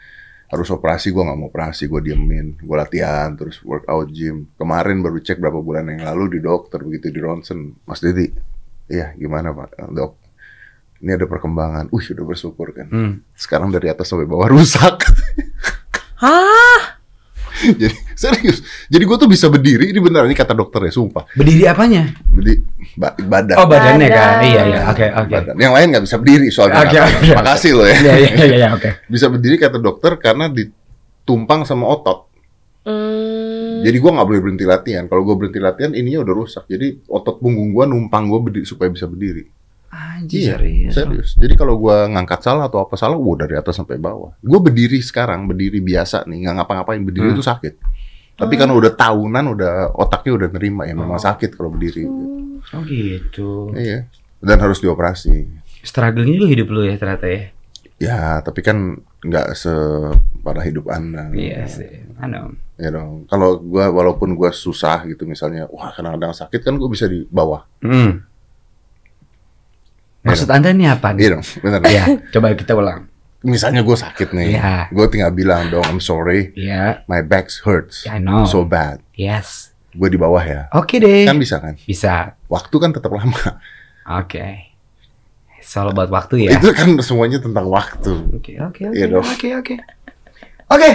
Harus operasi, gue nggak mau operasi, gue diemin, gue latihan, terus workout gym. Kemarin baru cek berapa bulan yang lalu di dokter begitu di ronsen, Mas Didi iya gimana Pak Dok? Ini ada perkembangan, uh sudah bersyukur kan. Hmm. Sekarang dari atas sampai bawah rusak. Hah? jadi serius. Jadi gue tuh bisa berdiri ini benar ini kata dokter ya, sumpah. Berdiri apanya? Berdiri ba badan. Oh badannya kan? badan. kan. Iya iya oke okay, oke. Okay. Yang lain nggak bisa berdiri soalnya. Oke okay, oke. Okay, Makasih lo ya. Iya iya iya, iya oke. Okay. Bisa berdiri kata dokter karena ditumpang sama otot. Hmm. Jadi gue nggak boleh berhenti latihan. Kalau gue berhenti latihan ininya udah rusak. Jadi otot punggung gue numpang gue supaya bisa berdiri. Anjir, iya, serius. serius. Jadi kalau gue ngangkat salah atau apa salah, gua dari atas sampai bawah. Gue berdiri sekarang, berdiri biasa nih, nggak ngapa-ngapain, berdiri hmm. itu sakit. Tapi hmm. kan oh. udah tahunan, udah otaknya udah nerima ya, memang oh. sakit kalau berdiri. Oh gitu. Iya. Dan harus dioperasi. Struggling juga hidup lu ya ternyata ya. Ya, tapi kan nggak separah hidup anda. Iya sih, anu. Ya dong. Kalau gua walaupun gua susah gitu misalnya, wah kadang-kadang sakit kan gua bisa di bawah. Hmm. Maksud iya. Anda ini apa nih? Iya bener. Iya, coba kita ulang. Misalnya gue sakit nih, yeah. gue tinggal bilang dong, I'm sorry, yeah. my back hurts, yeah, I know. so bad. Yes. Gue di bawah ya. Oke okay deh. Kan bisa kan? Bisa. Waktu kan tetap lama. Oke. Okay. Soal buat waktu ya. Itu kan semuanya tentang waktu. Oke oke oke iya oke oke oke. Oke.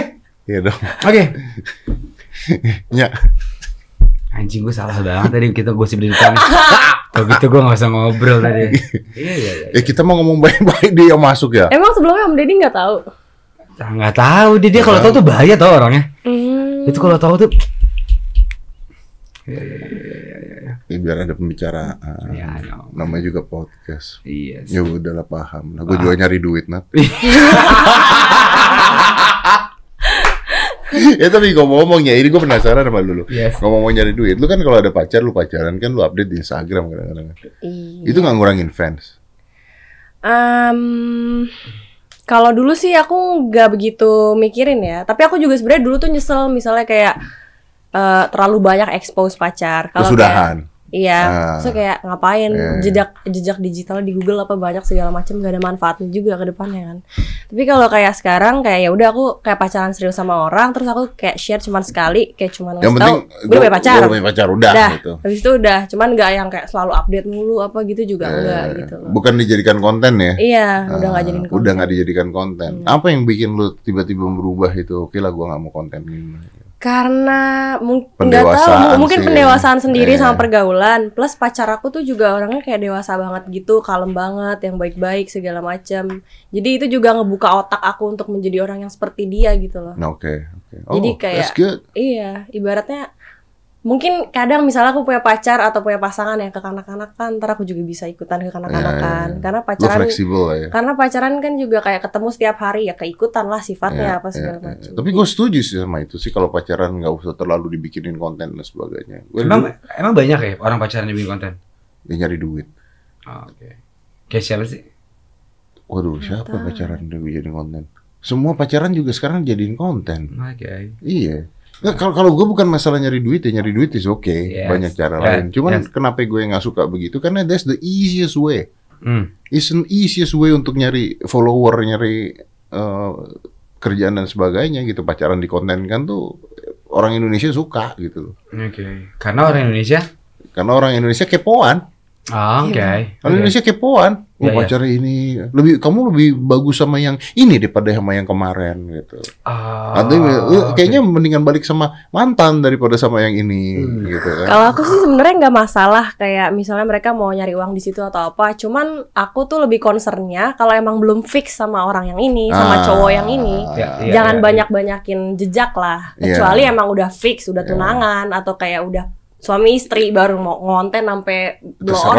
Iya dong. Oke. Ya anjing gue salah banget tadi kita gue sih berdua. Kalau gitu gue gak usah ngobrol tadi. iya, iya, iya. Ya kita mau ngomong baik-baik dia yang masuk ya. Emang sebelumnya Om Deddy gak tahu? Ah, nggak tahu dia, dia kalau tahu tuh bahaya tau orangnya. Mm. Itu kalau tahu tuh Ya, ya, ya, ya, ya. biar ada pembicaraan. Ya, no. Iya, iya. Namanya juga podcast. Iya. Yes. Ya udahlah paham. Lah gue ah. juga nyari duit, Nat. ya tapi gue ngomong ya ini gue penasaran sama lu. Yes. Ngomong-ngomong nyari duit, lu kan kalau ada pacar lu pacaran kan lu update di Instagram kadang-kadang. Iya. Itu nggak ngurangin fans? Um, kalau dulu sih aku nggak begitu mikirin ya. Tapi aku juga sebenarnya dulu tuh nyesel misalnya kayak uh, terlalu banyak expose pacar. Kalau kesudahan. Iya, nah, so kayak ngapain iya, iya. jejak jejak digital di Google apa banyak segala macam gak ada manfaatnya juga ke depannya kan. Tapi kalau kayak sekarang kayak ya udah aku kayak pacaran serius sama orang terus aku kayak share cuman sekali kayak cuman yang penting tahu, gue punya pacar. Gue pacar udah, udah gitu. Habis itu udah, cuman gak yang kayak selalu update mulu apa gitu juga eh, enggak iya. gitu. Loh. Bukan dijadikan konten ya? Iya, nah, udah gak jadiin konten. Udah gak dijadikan konten. Hmm. Apa yang bikin lu tiba-tiba berubah itu? Oke lah gue gak mau konten ini karena mungkin nggak tahu mungkin sih. Ya. pendewasaan sendiri yeah. sama pergaulan plus pacar aku tuh juga orangnya kayak dewasa banget gitu kalem banget yang baik-baik segala macam jadi itu juga ngebuka otak aku untuk menjadi orang yang seperti dia gitu loh nah, oke okay, oke okay. oh, jadi kayak iya ibaratnya mungkin kadang misalnya aku punya pacar atau punya pasangan yang kekanak-kanakan ntar aku juga bisa ikutan ke kanak kanakan iya, iya, Yeah, karena pacaran ya. karena pacaran kan juga kayak ketemu setiap hari ya keikutan lah sifatnya ya, apa iya, segala yeah, macam ya. tapi gue setuju sih sama itu sih kalau pacaran nggak usah terlalu dibikinin konten dan sebagainya emang dulu, emang banyak ya orang pacaran dibikin konten dia nyari duit ah, oke okay. kayak siapa sih waduh Mata. siapa pacaran dibikinin jadi konten semua pacaran juga sekarang jadiin konten oke okay. iya Nah, kalau kalau gue bukan masalah nyari duit ya, nyari duit is oke, okay. yes. banyak cara yeah. lain. Cuman yes. kenapa gue nggak suka begitu? Karena that's the easiest way. Mm. It's an easiest way untuk nyari follower, nyari uh, kerjaan dan sebagainya gitu. Pacaran di konten kan tuh orang Indonesia suka gitu. Oke. Okay. Karena orang Indonesia? Karena orang Indonesia kepoan. Ah, iya oke. Okay. okay. Indonesia kepoan, oh, yeah, iya, iya. pacar yeah. ini lebih kamu lebih bagus sama yang ini daripada sama yang kemarin gitu. Ah, Atau eh, eh, kayaknya mendingan balik sama mantan daripada sama yang ini hmm. gitu kan. Kalau aku sih sebenarnya nggak masalah kayak misalnya mereka mau nyari uang di situ atau apa. Cuman aku tuh lebih concernnya kalau emang belum fix sama orang yang ini, sama uh, cowok yang ini, yeah, yeah, jangan yeah, ya. banyak-banyakin jejak lah. Kecuali yeah. emang udah fix, udah ya. tunangan yeah. atau kayak udah suami istri baru mau ngonten sampai blow on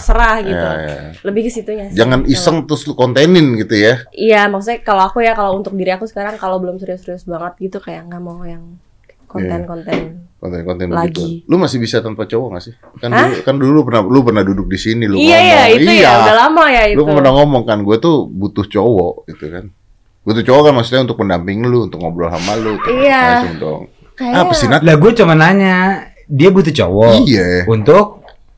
serah, iya, gitu. Ya, ya. Lebih ke situnya sih. Jangan iya. iseng terus lu kontenin gitu ya. Iya, maksudnya kalau aku ya kalau untuk diri aku sekarang kalau belum serius-serius banget gitu kayak nggak mau yang konten-konten iya, konten-konten lagi. Lu masih bisa tanpa cowok gak sih? Kan Hah? dulu, kan dulu pernah lu pernah duduk di sini lu iya, ngomong. Ya, iya, itu iya. ya udah lama ya itu. Lu pernah ngomong kan gue tuh butuh cowok gitu kan. Butuh cowok kan maksudnya untuk pendamping lu, untuk ngobrol sama lu. Iya. Nah, dong. Kayak... Ah, pesinat. Lah gue cuma nanya, dia butuh cowok. Iya. Untuk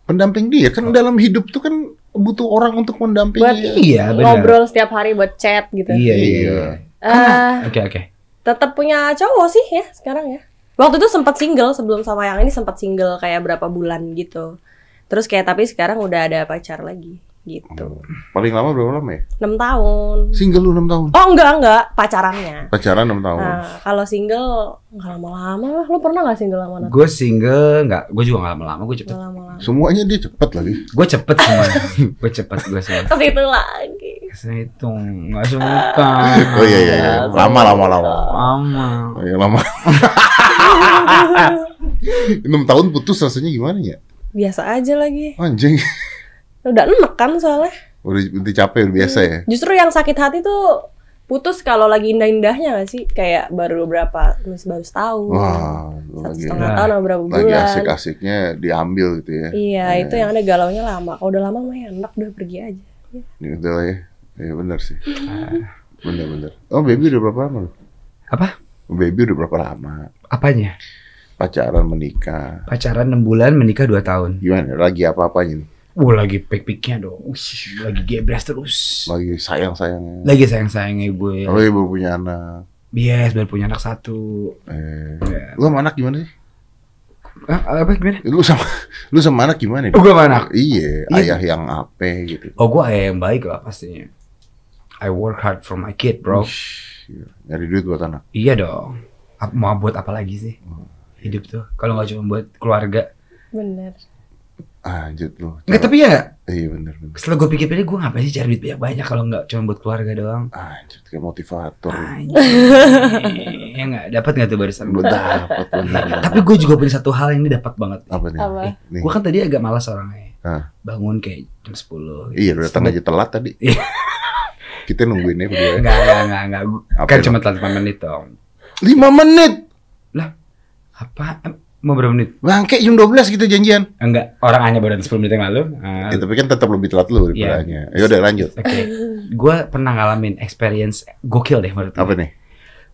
pendamping dia kan dalam hidup tuh kan butuh orang untuk mendampingi. Buat iya, benar. Ngobrol setiap hari buat chat gitu. Iya, iya. iya. Uh, oke, okay, oke. Okay. Tetap punya cowok sih ya sekarang ya. Waktu itu sempat single sebelum sama yang ini sempat single kayak berapa bulan gitu. Terus kayak tapi sekarang udah ada pacar lagi gitu. Oh. Paling lama berapa lama ya? enam tahun. Single lu enam tahun? Oh enggak, enggak. Pacarannya. Pacaran enam tahun. Nah, kalau single enggak lama-lama lah. Lu pernah enggak single lama? Gue single enggak. Gue juga enggak lama-lama. Gue cepet. Lama -lama. Semuanya dia cepet lagi. Gue cepet semua. gue cepet. Gue semua. tapi itu lagi. Itu enggak suka. oh iya, iya, iya. Lama, lama, lama. Lama. Oh, iya, lama. 6 tahun putus rasanya gimana ya? Biasa aja lagi. Anjing. Udah enak kan soalnya. Udah, udah capek, udah hmm. biasa ya. Justru yang sakit hati tuh putus kalau lagi indah-indahnya gak sih? Kayak baru berapa, masih baru setahun. Wah, satu lagi, setengah nah. tahun atau berapa bulan. Lagi asik-asiknya diambil gitu ya. Iya, iya, itu yang ada galaunya lama. Kalau udah lama mah ya enak, udah pergi aja. Ya. udah ya. Iya benar sih. Hmm. Bener-bener. Oh, baby udah berapa lama? Apa? Baby udah berapa lama? Apanya? Pacaran menikah. Pacaran enam bulan, menikah dua tahun. Gimana? Lagi apa-apanya nih? Uh lagi pick picknya dong, Ush, lagi iya. gebras terus. Lagi sayang-sayangnya. Lagi sayang-sayangnya gue. Ya. Kalau ibu punya anak. Yes, baru punya anak satu. Eh, yeah. Lu sama anak gimana sih? Ah, apa gimana? Lu sama lu sama anak gimana? Oh, gue sama anak. Iya, iya. ayah yang apa gitu. Oh, gue ayah yang baik lah pastinya. I work hard for my kid, bro. Ush, iya. Nyari duit buat anak. Iya dong. Mau buat apa lagi sih? Oh, iya. Hidup tuh. Kalau nggak cuma buat keluarga. Bener. Ah, Anjir lu. Enggak tapi ya. Iya benar-benar Setelah gue pikir-pikir gue ngapain sih cari duit banyak-banyak kalau nggak cuma buat keluarga doang. Ah, Anjir kayak motivator. Anjir. ya nggak dapat nggak tuh barisan gue? Dapat Tapi gue juga punya satu hal yang ini dapat banget. Apa nih? Eh, Gue kan tadi agak malas orangnya. Hah? Bangun kayak jam 10. Iya udah datang aja telat tadi. Iya. Kita nungguinnya berdua. Enggak, ya. enggak, enggak, enggak. Kan cuma telat 5 menit dong. lima menit? Lah, apa? Mau berapa menit? Bangke jam 12 kita gitu janjian. Enggak, orang hanya badan sepuluh menit yang lalu. Uh, ya, tapi kan tetap lebih telat lu iya. daripada yeah. hanya. Ya udah lanjut. Oke. Okay. gua pernah ngalamin experience gokil deh menurut Apa nih?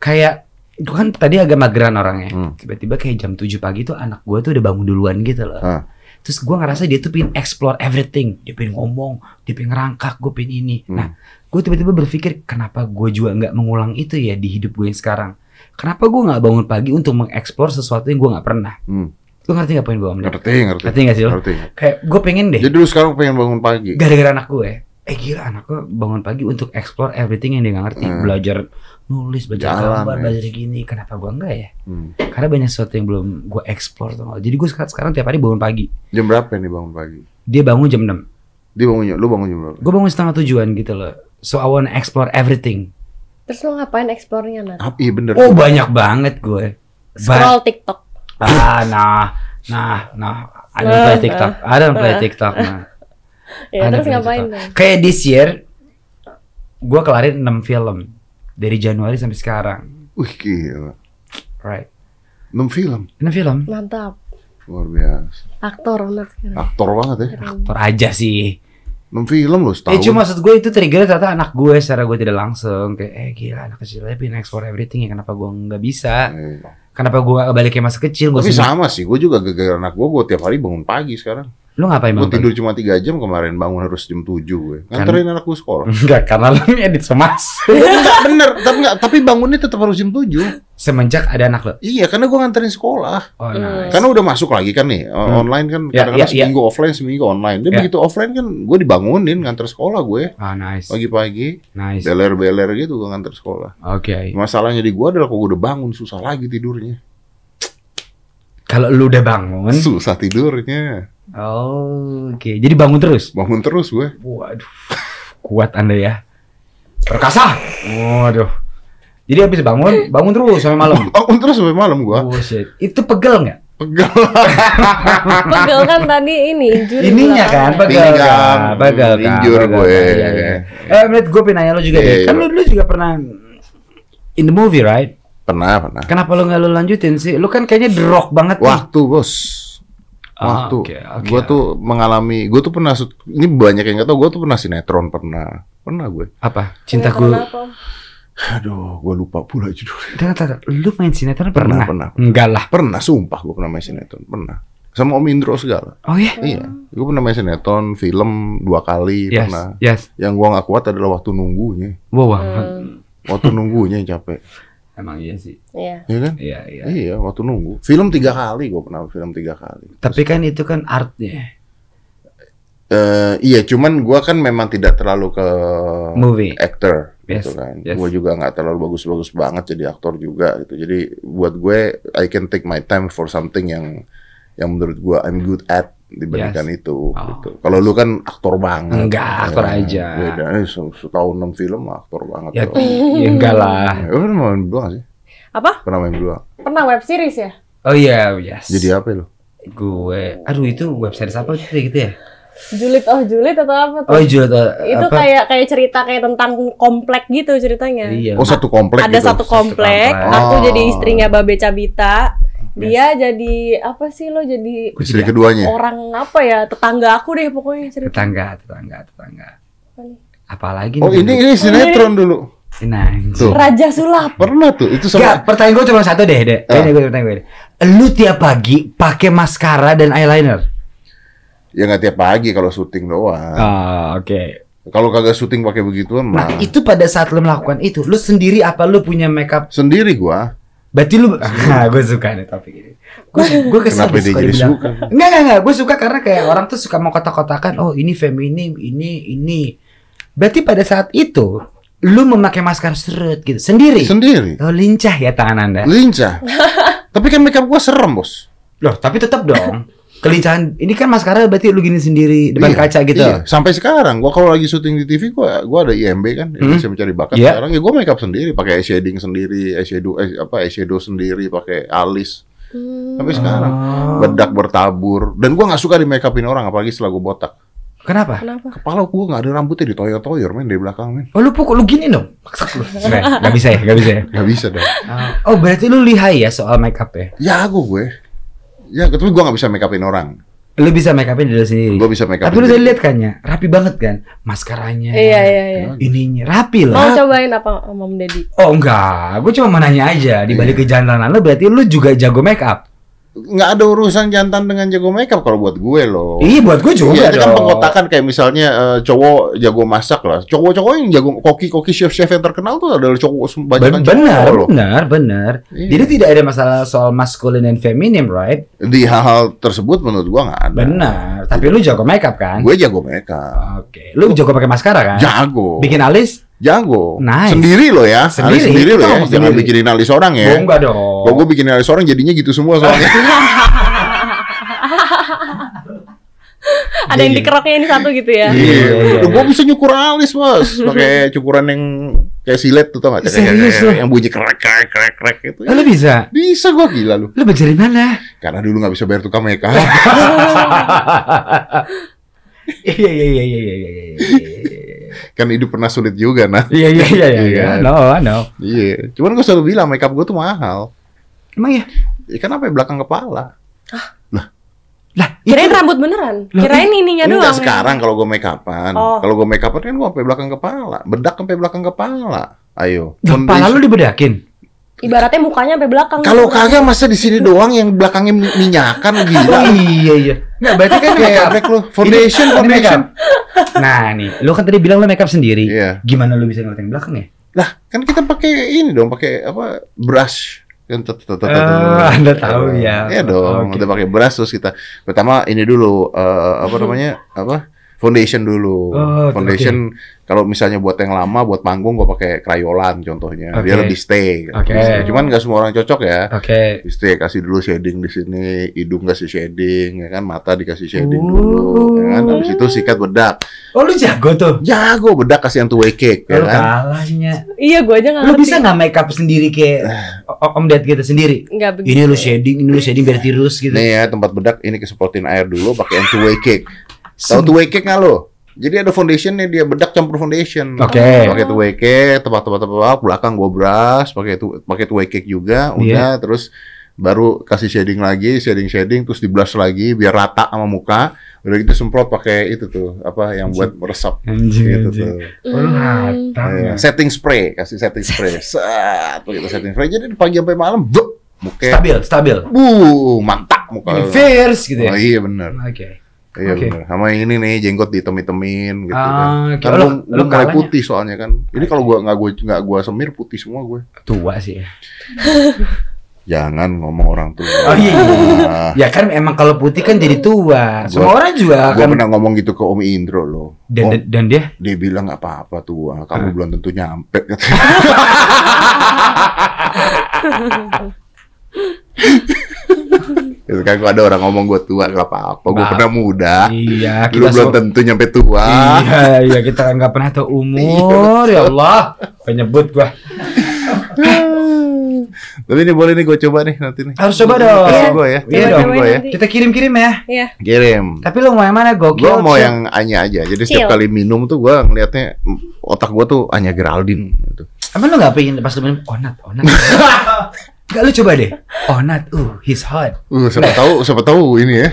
Kayak itu kan tadi agak mageran orangnya. tiba hmm. Tiba-tiba kayak jam tujuh pagi tuh anak gua tuh udah bangun duluan gitu loh. Hmm. Terus gue ngerasa dia tuh pengen explore everything. Dia pengen ngomong, dia pengen ngerangkak, gue pengen ini. Hmm. Nah, gue tiba-tiba berpikir kenapa gue juga nggak mengulang itu ya di hidup gue yang sekarang kenapa gue nggak bangun pagi untuk mengeksplor sesuatu yang gue nggak pernah hmm. lu ngerti gak poin gue ngerti ngerti ngerti gak sih lo ngerti. kayak gue pengen deh jadi dulu sekarang pengen bangun pagi gara-gara anak gue ya? eh gila anak gue bangun pagi untuk explore everything yang dia gak ngerti hmm. belajar nulis belajar Jalan, gambar ya. belajar gini kenapa gue enggak ya hmm. karena banyak sesuatu yang belum gue explore tuh jadi gue sekarang, sekarang tiap hari bangun pagi jam berapa nih bangun pagi dia bangun jam 6 dia bangunnya lu bangun jam berapa gue bangun setengah tujuan gitu loh so I want explore everything Terus lo ngapain eksplornya nya nanti? iya bener. Oh banyak banget gue. Scroll ba TikTok. Ah nah nah nah. ada play TikTok. ada play TikTok. Nah. ya, terus ngapain? TikTok. Kayak this year, gue kelarin 6 film dari Januari sampai sekarang. Wih gila. Right. 6 film. 6 film. Mantap. Luar biasa. Aktor banget. Aktor banget ya. Aktor aja sih. Nom film loh setahun. Eh cuma maksud gue itu trigger ternyata anak gue ya, secara gue tidak langsung kayak eh gila anak kecil tapi ya, next for everything ya kenapa gue nggak bisa? Iya. Kenapa gue balik ke masa kecil? Gua tapi sama sih, gue juga gara-gara anak gue, gue tiap hari bangun pagi sekarang. Lu ngapain bangun? Gue tidur cuma tiga jam kemarin, bangun harus jam tujuh gue. Kan- nganterin kan... anakku sekolah. Enggak, karena lu edit semas. enggak, iya, kan bener. Tapi, enggak, tapi bangunnya tetap harus jam tujuh Semenjak ada anak lo Iya, karena gue nganterin sekolah. Oh, hmm. nice. Karena udah masuk lagi kan nih, hmm. online kan. Ya, kadang-kadang ya, ya, seminggu ya. offline, seminggu online. Dia ya. begitu offline kan gue dibangunin nganter sekolah gue. Ah, oh, nice. Pagi-pagi. Nice. Beler-beler gitu gue nganter sekolah. Oke. Okay. Masalahnya di gue adalah kalau gue udah bangun, susah lagi tidurnya. Kalau lu udah bangun? Susah tidurnya. Oh, oke. Okay. Jadi bangun terus? Bangun terus gue. Waduh. Kuat Anda ya. Perkasa. Waduh. Jadi habis bangun, bangun terus sampai malam. Bangun terus sampai malam gua. Oh, shit. Itu pegel nggak? Pegel. pegel kan tadi ini injur. Ininya kan, kan pegel. Pinggang, kan? pegel kan. Injur gue. Ya, ya. Eh, menurut gue penanya lo juga iya, deh. Iya. Kan lo dulu juga pernah in the movie, right? Pernah, pernah. Kenapa lo nggak lo lanjutin sih? Lo kan kayaknya drop banget. Waktu, nih. Bos waktu ah, okay, okay. gue tuh mengalami gue tuh pernah ini banyak yang nggak tau gue tuh pernah sinetron pernah pernah gue apa cinta gue aduh gue lupa pula judulnya Tidak, tidak, lu main sinetron pernah, pernah pernah enggak lah pernah sumpah gue pernah main sinetron pernah sama Om Indro segala oh iya iya gue pernah main sinetron film dua kali yes, pernah yes yang gue nggak kuat adalah waktu nunggunya wow hmm. waktu nunggunya yang capek Emang iya sih. Iya. Iya kan? Iya, iya. Iya, waktu nunggu. Film tiga kali gue pernah film tiga kali. Tapi kan itu kan artnya. Uh, iya, cuman gue kan memang tidak terlalu ke movie actor, gitu yes, gitu kan. Yes. Gue juga nggak terlalu bagus-bagus banget jadi aktor juga gitu. Jadi buat gue, I can take my time for something yang yang menurut gua I'm good at dibandingkan yes. itu oh. gitu. Kalau lu kan aktor banget. Enggak, ya. aktor ya. aja. Beda ya, setahun enam film aktor banget. Ya, ya enggak lah. Ya, lu pernah main dua sih? Apa? Pernah main dua. Pernah web series ya? Oh iya, yeah, yes. Jadi apa lu? Gue, aduh itu web series apa sih gitu ya? Julid oh julid atau apa tuh? Oh Julit eh, itu apa? kayak kayak cerita kayak tentang komplek gitu ceritanya. Iya. Oh satu komplek. Ada gitu. satu komplek. Satu komplek. oh. Aku ah. jadi istrinya Babe Cabita dia jadi apa sih lo jadi istri keduanya orang apa ya tetangga aku deh pokoknya cerita tetangga tetangga tetangga apalagi oh ini ini sinetron dulu Nah, itu Raja Sulap. Pernah tuh. Itu sama. Gak, pertanyaan gue cuma satu deh, ah. deh. Uh. gue pertanyaan gue. Lu tiap pagi pakai maskara dan eyeliner? Ya nggak tiap pagi kalau syuting doang. Oh, oke. Okay. Kalau kagak syuting pakai begituan Nah, itu pada saat lu melakukan itu, lu sendiri apa lu punya makeup? Sendiri gua. Berarti lu, ah, gue suka nih topik ini. Gue gue kesel Kenapa dia jadi bilang, suka? Enggak enggak enggak, gue suka karena kayak orang tuh suka mau kotak-kotakan. Oh ini feminim, ini ini. Berarti pada saat itu lu memakai masker serut gitu sendiri. Sendiri. Oh, lincah ya tangan anda. Lincah. tapi kan makeup gue serem bos. Loh tapi tetap dong. Kelincahan, ini kan maskara berarti lu gini sendiri depan iya, kaca gitu iya. sampai sekarang gua kalau lagi syuting di TV gua gua ada IMB kan hmm. saya mencari bakat yeah. sekarang ya gua make up sendiri pakai shading sendiri eyeshadow eh, apa eyeshadow sendiri pakai alis hmm. sampai sekarang oh. bedak bertabur dan gua nggak suka di make upin orang apalagi setelah gua botak Kenapa? Kenapa? Kepala gua gak ada rambutnya di toyor-toyor men di belakang men. Oh lu pukul lu gini dong. Maksud lu. Nggak bisa ya, nggak bisa ya. gak bisa dong. Ah. Oh berarti lu lihai ya soal make up ya? Ya aku gue. Ya, tapi gue nggak bisa make upin orang. Lu bisa make upin diri sendiri. Gue bisa make upin. Tapi lu udah lihat kan ya, rapi banget kan, maskaranya. Iya iya iya. Gitu? Ininya rapi lah. Mau cobain apa Om Deddy? Oh enggak, gue cuma mau nanya aja. Di balik iya. kejantanan lu berarti lu juga jago make up nggak ada urusan jantan dengan jago makeup kalau buat gue loh. Iya buat gue juga. Iya, itu kan pengotakan kayak misalnya uh, cowok jago masak lah. Cowok-cowok yang jago koki-koki chef-chef yang terkenal tuh adalah cowok banyak ben benar, cowok loh. Benar, Iya. Jadi tidak ada masalah soal maskulin dan feminim, right? Di hal-hal tersebut menurut gue nggak ada. Benar. Tapi Jadi, iya. lu jago makeup kan? Gue jago makeup. Oke. Okay. Lu jago pakai maskara kan? Jago. Bikin alis? jago. Nice. Sendiri loh ya. Sendiri, Ali sendiri loh, ya. Sendiri. Jangan bikinin analis orang ya. Bongga dong. Kalau gue bikin analis orang jadinya gitu semua soalnya. Ada yang dikeroknya ini satu gitu ya. Iya. Yeah. Iya, gue iya. bisa nyukur alis bos. Pakai cukuran yang kayak silet tuh tau gak? Serius loh Yang bunyi krek krek krek krek itu. Ya. Lo bisa? Bisa gue gila lo. Lo belajar dari mana? Karena dulu gak bisa bayar tukang makeup. Ya, iya iya iya iya iya iya, iya kan hidup pernah sulit juga nah. Iya iya iya iya, iya, kan? iya. No, no. Iya. Cuman gue selalu bilang makeup gue tuh mahal. Emang ya? Ya kan apa ya belakang kepala. ah Lah. Lah, kirain rambut beneran. kirain ininya enggak doang. sekarang kalau gue make upan. Oh. Kalau gue make upan kan gue sampai belakang kepala, bedak sampai belakang kepala. Ayo. Kepala lu dibedakin? Ibaratnya mukanya sampai belakang. Kalau kagak masa di sini doang yang belakangnya minyakan gila. Oh, iya iya. Nah, berarti kan kayak up lu foundation foundation. nah, nih, lu kan tadi bilang lu makeup sendiri. Yeah. Gimana lu bisa ngeliatin belakang ya? Lah, kan kita pakai ini dong, pakai apa? brush. Kan ah, Anda tahu ya. Iya dong, oh, kita pakai brush terus kita pertama ini dulu eh, apa namanya? Apa? Foundation dulu. Oh, foundation okay. kalau misalnya buat yang lama buat panggung gue pakai Crayolan contohnya. Okay. Dia lebih stay. Gitu. Okay. Cuman nggak semua orang cocok ya. Oke. Okay. Stay kasih dulu shading di sini, hidung kasih shading ya kan, mata dikasih shading Ooh. dulu ya kan. Habis itu sikat bedak. Oh lu jago tuh. Jago bedak kasih tuh cake ya lu kan. Kalahnya. Iya gue aja nggak Lu bisa nggak make up sendiri kayak Om Ded gitu sendiri? Ini lu shading, ini lu shading biar tirus gitu. Nih ya tempat bedak ini kesepotin air dulu pakai way cake Tahu tuh wake nggak lo? Jadi ada foundation nih dia bedak campur foundation. Oke. Okay. Pakai tuwe cake, tempat-tempat belakang gua brush, pakai tuh pakai tuh cake juga, iya. udah terus baru kasih shading lagi, shading shading terus di blush lagi biar rata sama muka. Udah gitu semprot pakai itu tuh, apa yang buat meresap gitu anjir. tuh. Oh, rata. Iya. Ya. Setting spray, kasih setting spray. Set, gitu setting spray. Jadi pagi sampai malam, buk, muka stabil, stabil. Bu, mantap muka. Fierce gitu ya. Oh, iya benar. Oke. Okay. Iya okay. benar. Sama yang ini nih jenggot ditemi temin gitu ah, kan. Kan Karena lu, putih soalnya kan. Ini kalau gue iya. nggak gue nggak gue semir putih semua gue. Tua sih ya. Jangan ngomong orang tua. Oh iya. Nah. Ya kan emang kalau putih kan jadi tua. Gua, semua orang juga gua kan. pernah ngomong gitu ke Om Indro loh. Dan, Om, dan, dia? Dia bilang nggak apa-apa tua. Kamu uh. belum tentu nyampe. Gitu. Gitu kan gua ada orang ngomong gue tua gak apa-apa, gue pernah muda. Iya, kita lu belum tentu nyampe tua. Iya, iya kita nggak pernah tahu umur. Iya. ya Allah, penyebut gua. Tapi ini boleh nih gue coba nih nanti nih. Harus coba dong. Kasih gue ya. Iya dong. Gue ya. Kita kirim-kirim ya. Iya. Kirim. Tapi lu mau yang mana? Gokil. Gue mau yang Anya aja. Jadi setiap kali minum tuh gue ngeliatnya otak gue tuh Anya Geraldine. Gitu. Emang lu gak pengen pas lu minum onat, onat. Gak lu coba deh. Oh not, uh, he's hot. Uh, siapa nah. tahu, siapa tahu ini ya.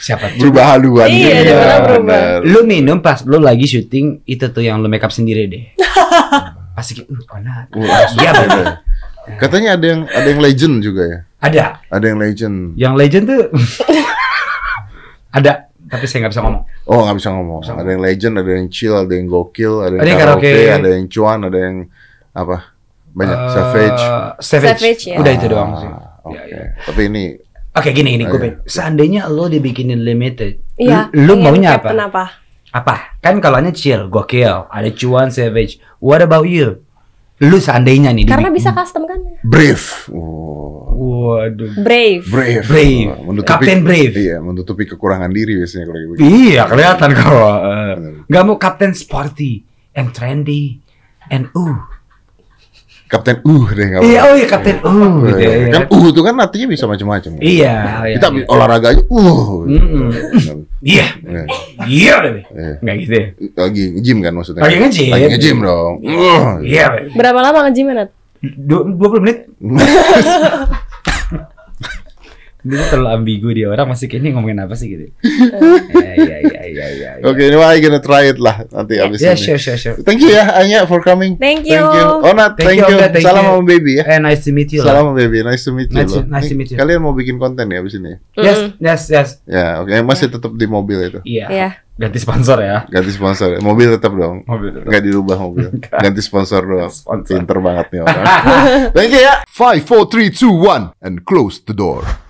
Siapa tahu. Berubah haluan. Iya, ya, berubah. Lu minum pas lu lagi syuting itu tuh yang lu make up sendiri deh. Pasti kayak, uh, oh Nat. Uh, iya bener. Katanya ada yang ada yang legend juga ya. Ada. Ada yang legend. Yang legend tuh ada tapi saya nggak bisa ngomong. Oh nggak bisa ngomong. Bisa ada yang legend, ada yang chill, ada yang gokil, ada yang, ada karaoke, karaoke, ada yang cuan, ada yang apa? banyak uh, Savage. Savage. Savage ya. Udah itu doang ah, sih. Oke. Okay. Ya, ya. Tapi ini Oke, okay, gini gini oh, gue iya. Seandainya lo dibikinin limited, ya, lo iya, maunya apa? Kenapa? Apa? Kan kalau chill, gokil, ada cuan savage. What about you? Lu seandainya nih Karena bisa custom kan? Brave. Waduh. Brave. Brave. Brave. menutupi, Brave. Iya, menutupi kekurangan diri biasanya kalau gitu. Iya, kelihatan kalau uh, mau Captain Sporty and Trendy and uh Kapten Uh deh iya, nggak Iya, oh iya Kapten Uh. Gitu, Iya. Kan Uh itu kan artinya bisa macam-macam. Iya, iya. Kita iya. olahraga aja Uh. Iya. Iya, Enggak iya, gitu ya. Lagi nge-gym kan maksudnya. Lagi nge-gym. Lagi nge-gym dong. Iya, uh. Berapa lama nge-gym, Nat? 20 menit. Ini terlalu ambigu dia orang masih ini ngomongin apa sih gitu. Eh, iya iya iya iya. iya. Oke, ini I gonna try it lah nanti abis yeah, ini. sure sure sure. Thank you ya Anya for coming. Thank you. Thank you. Ona, thank, thank you. you. Salam sama baby ya. Eh, nice to meet you. Salam sama baby, nice to meet you. Nice, nice to meet you. Kalian mau bikin konten ya abis ini? Yes, yes, yes. Ya, oke, okay. Ya. masih tetap di mobil itu. Iya. Yeah. Yeah. Ganti sponsor ya. Ganti sponsor. Ya. Mobil tetap dong. Mobil tetap. Gak dirubah mobil. Ganti sponsor doang. Sponsor. Pinter banget nih orang. Thank you ya. 5 4 3 2 1 and close the door.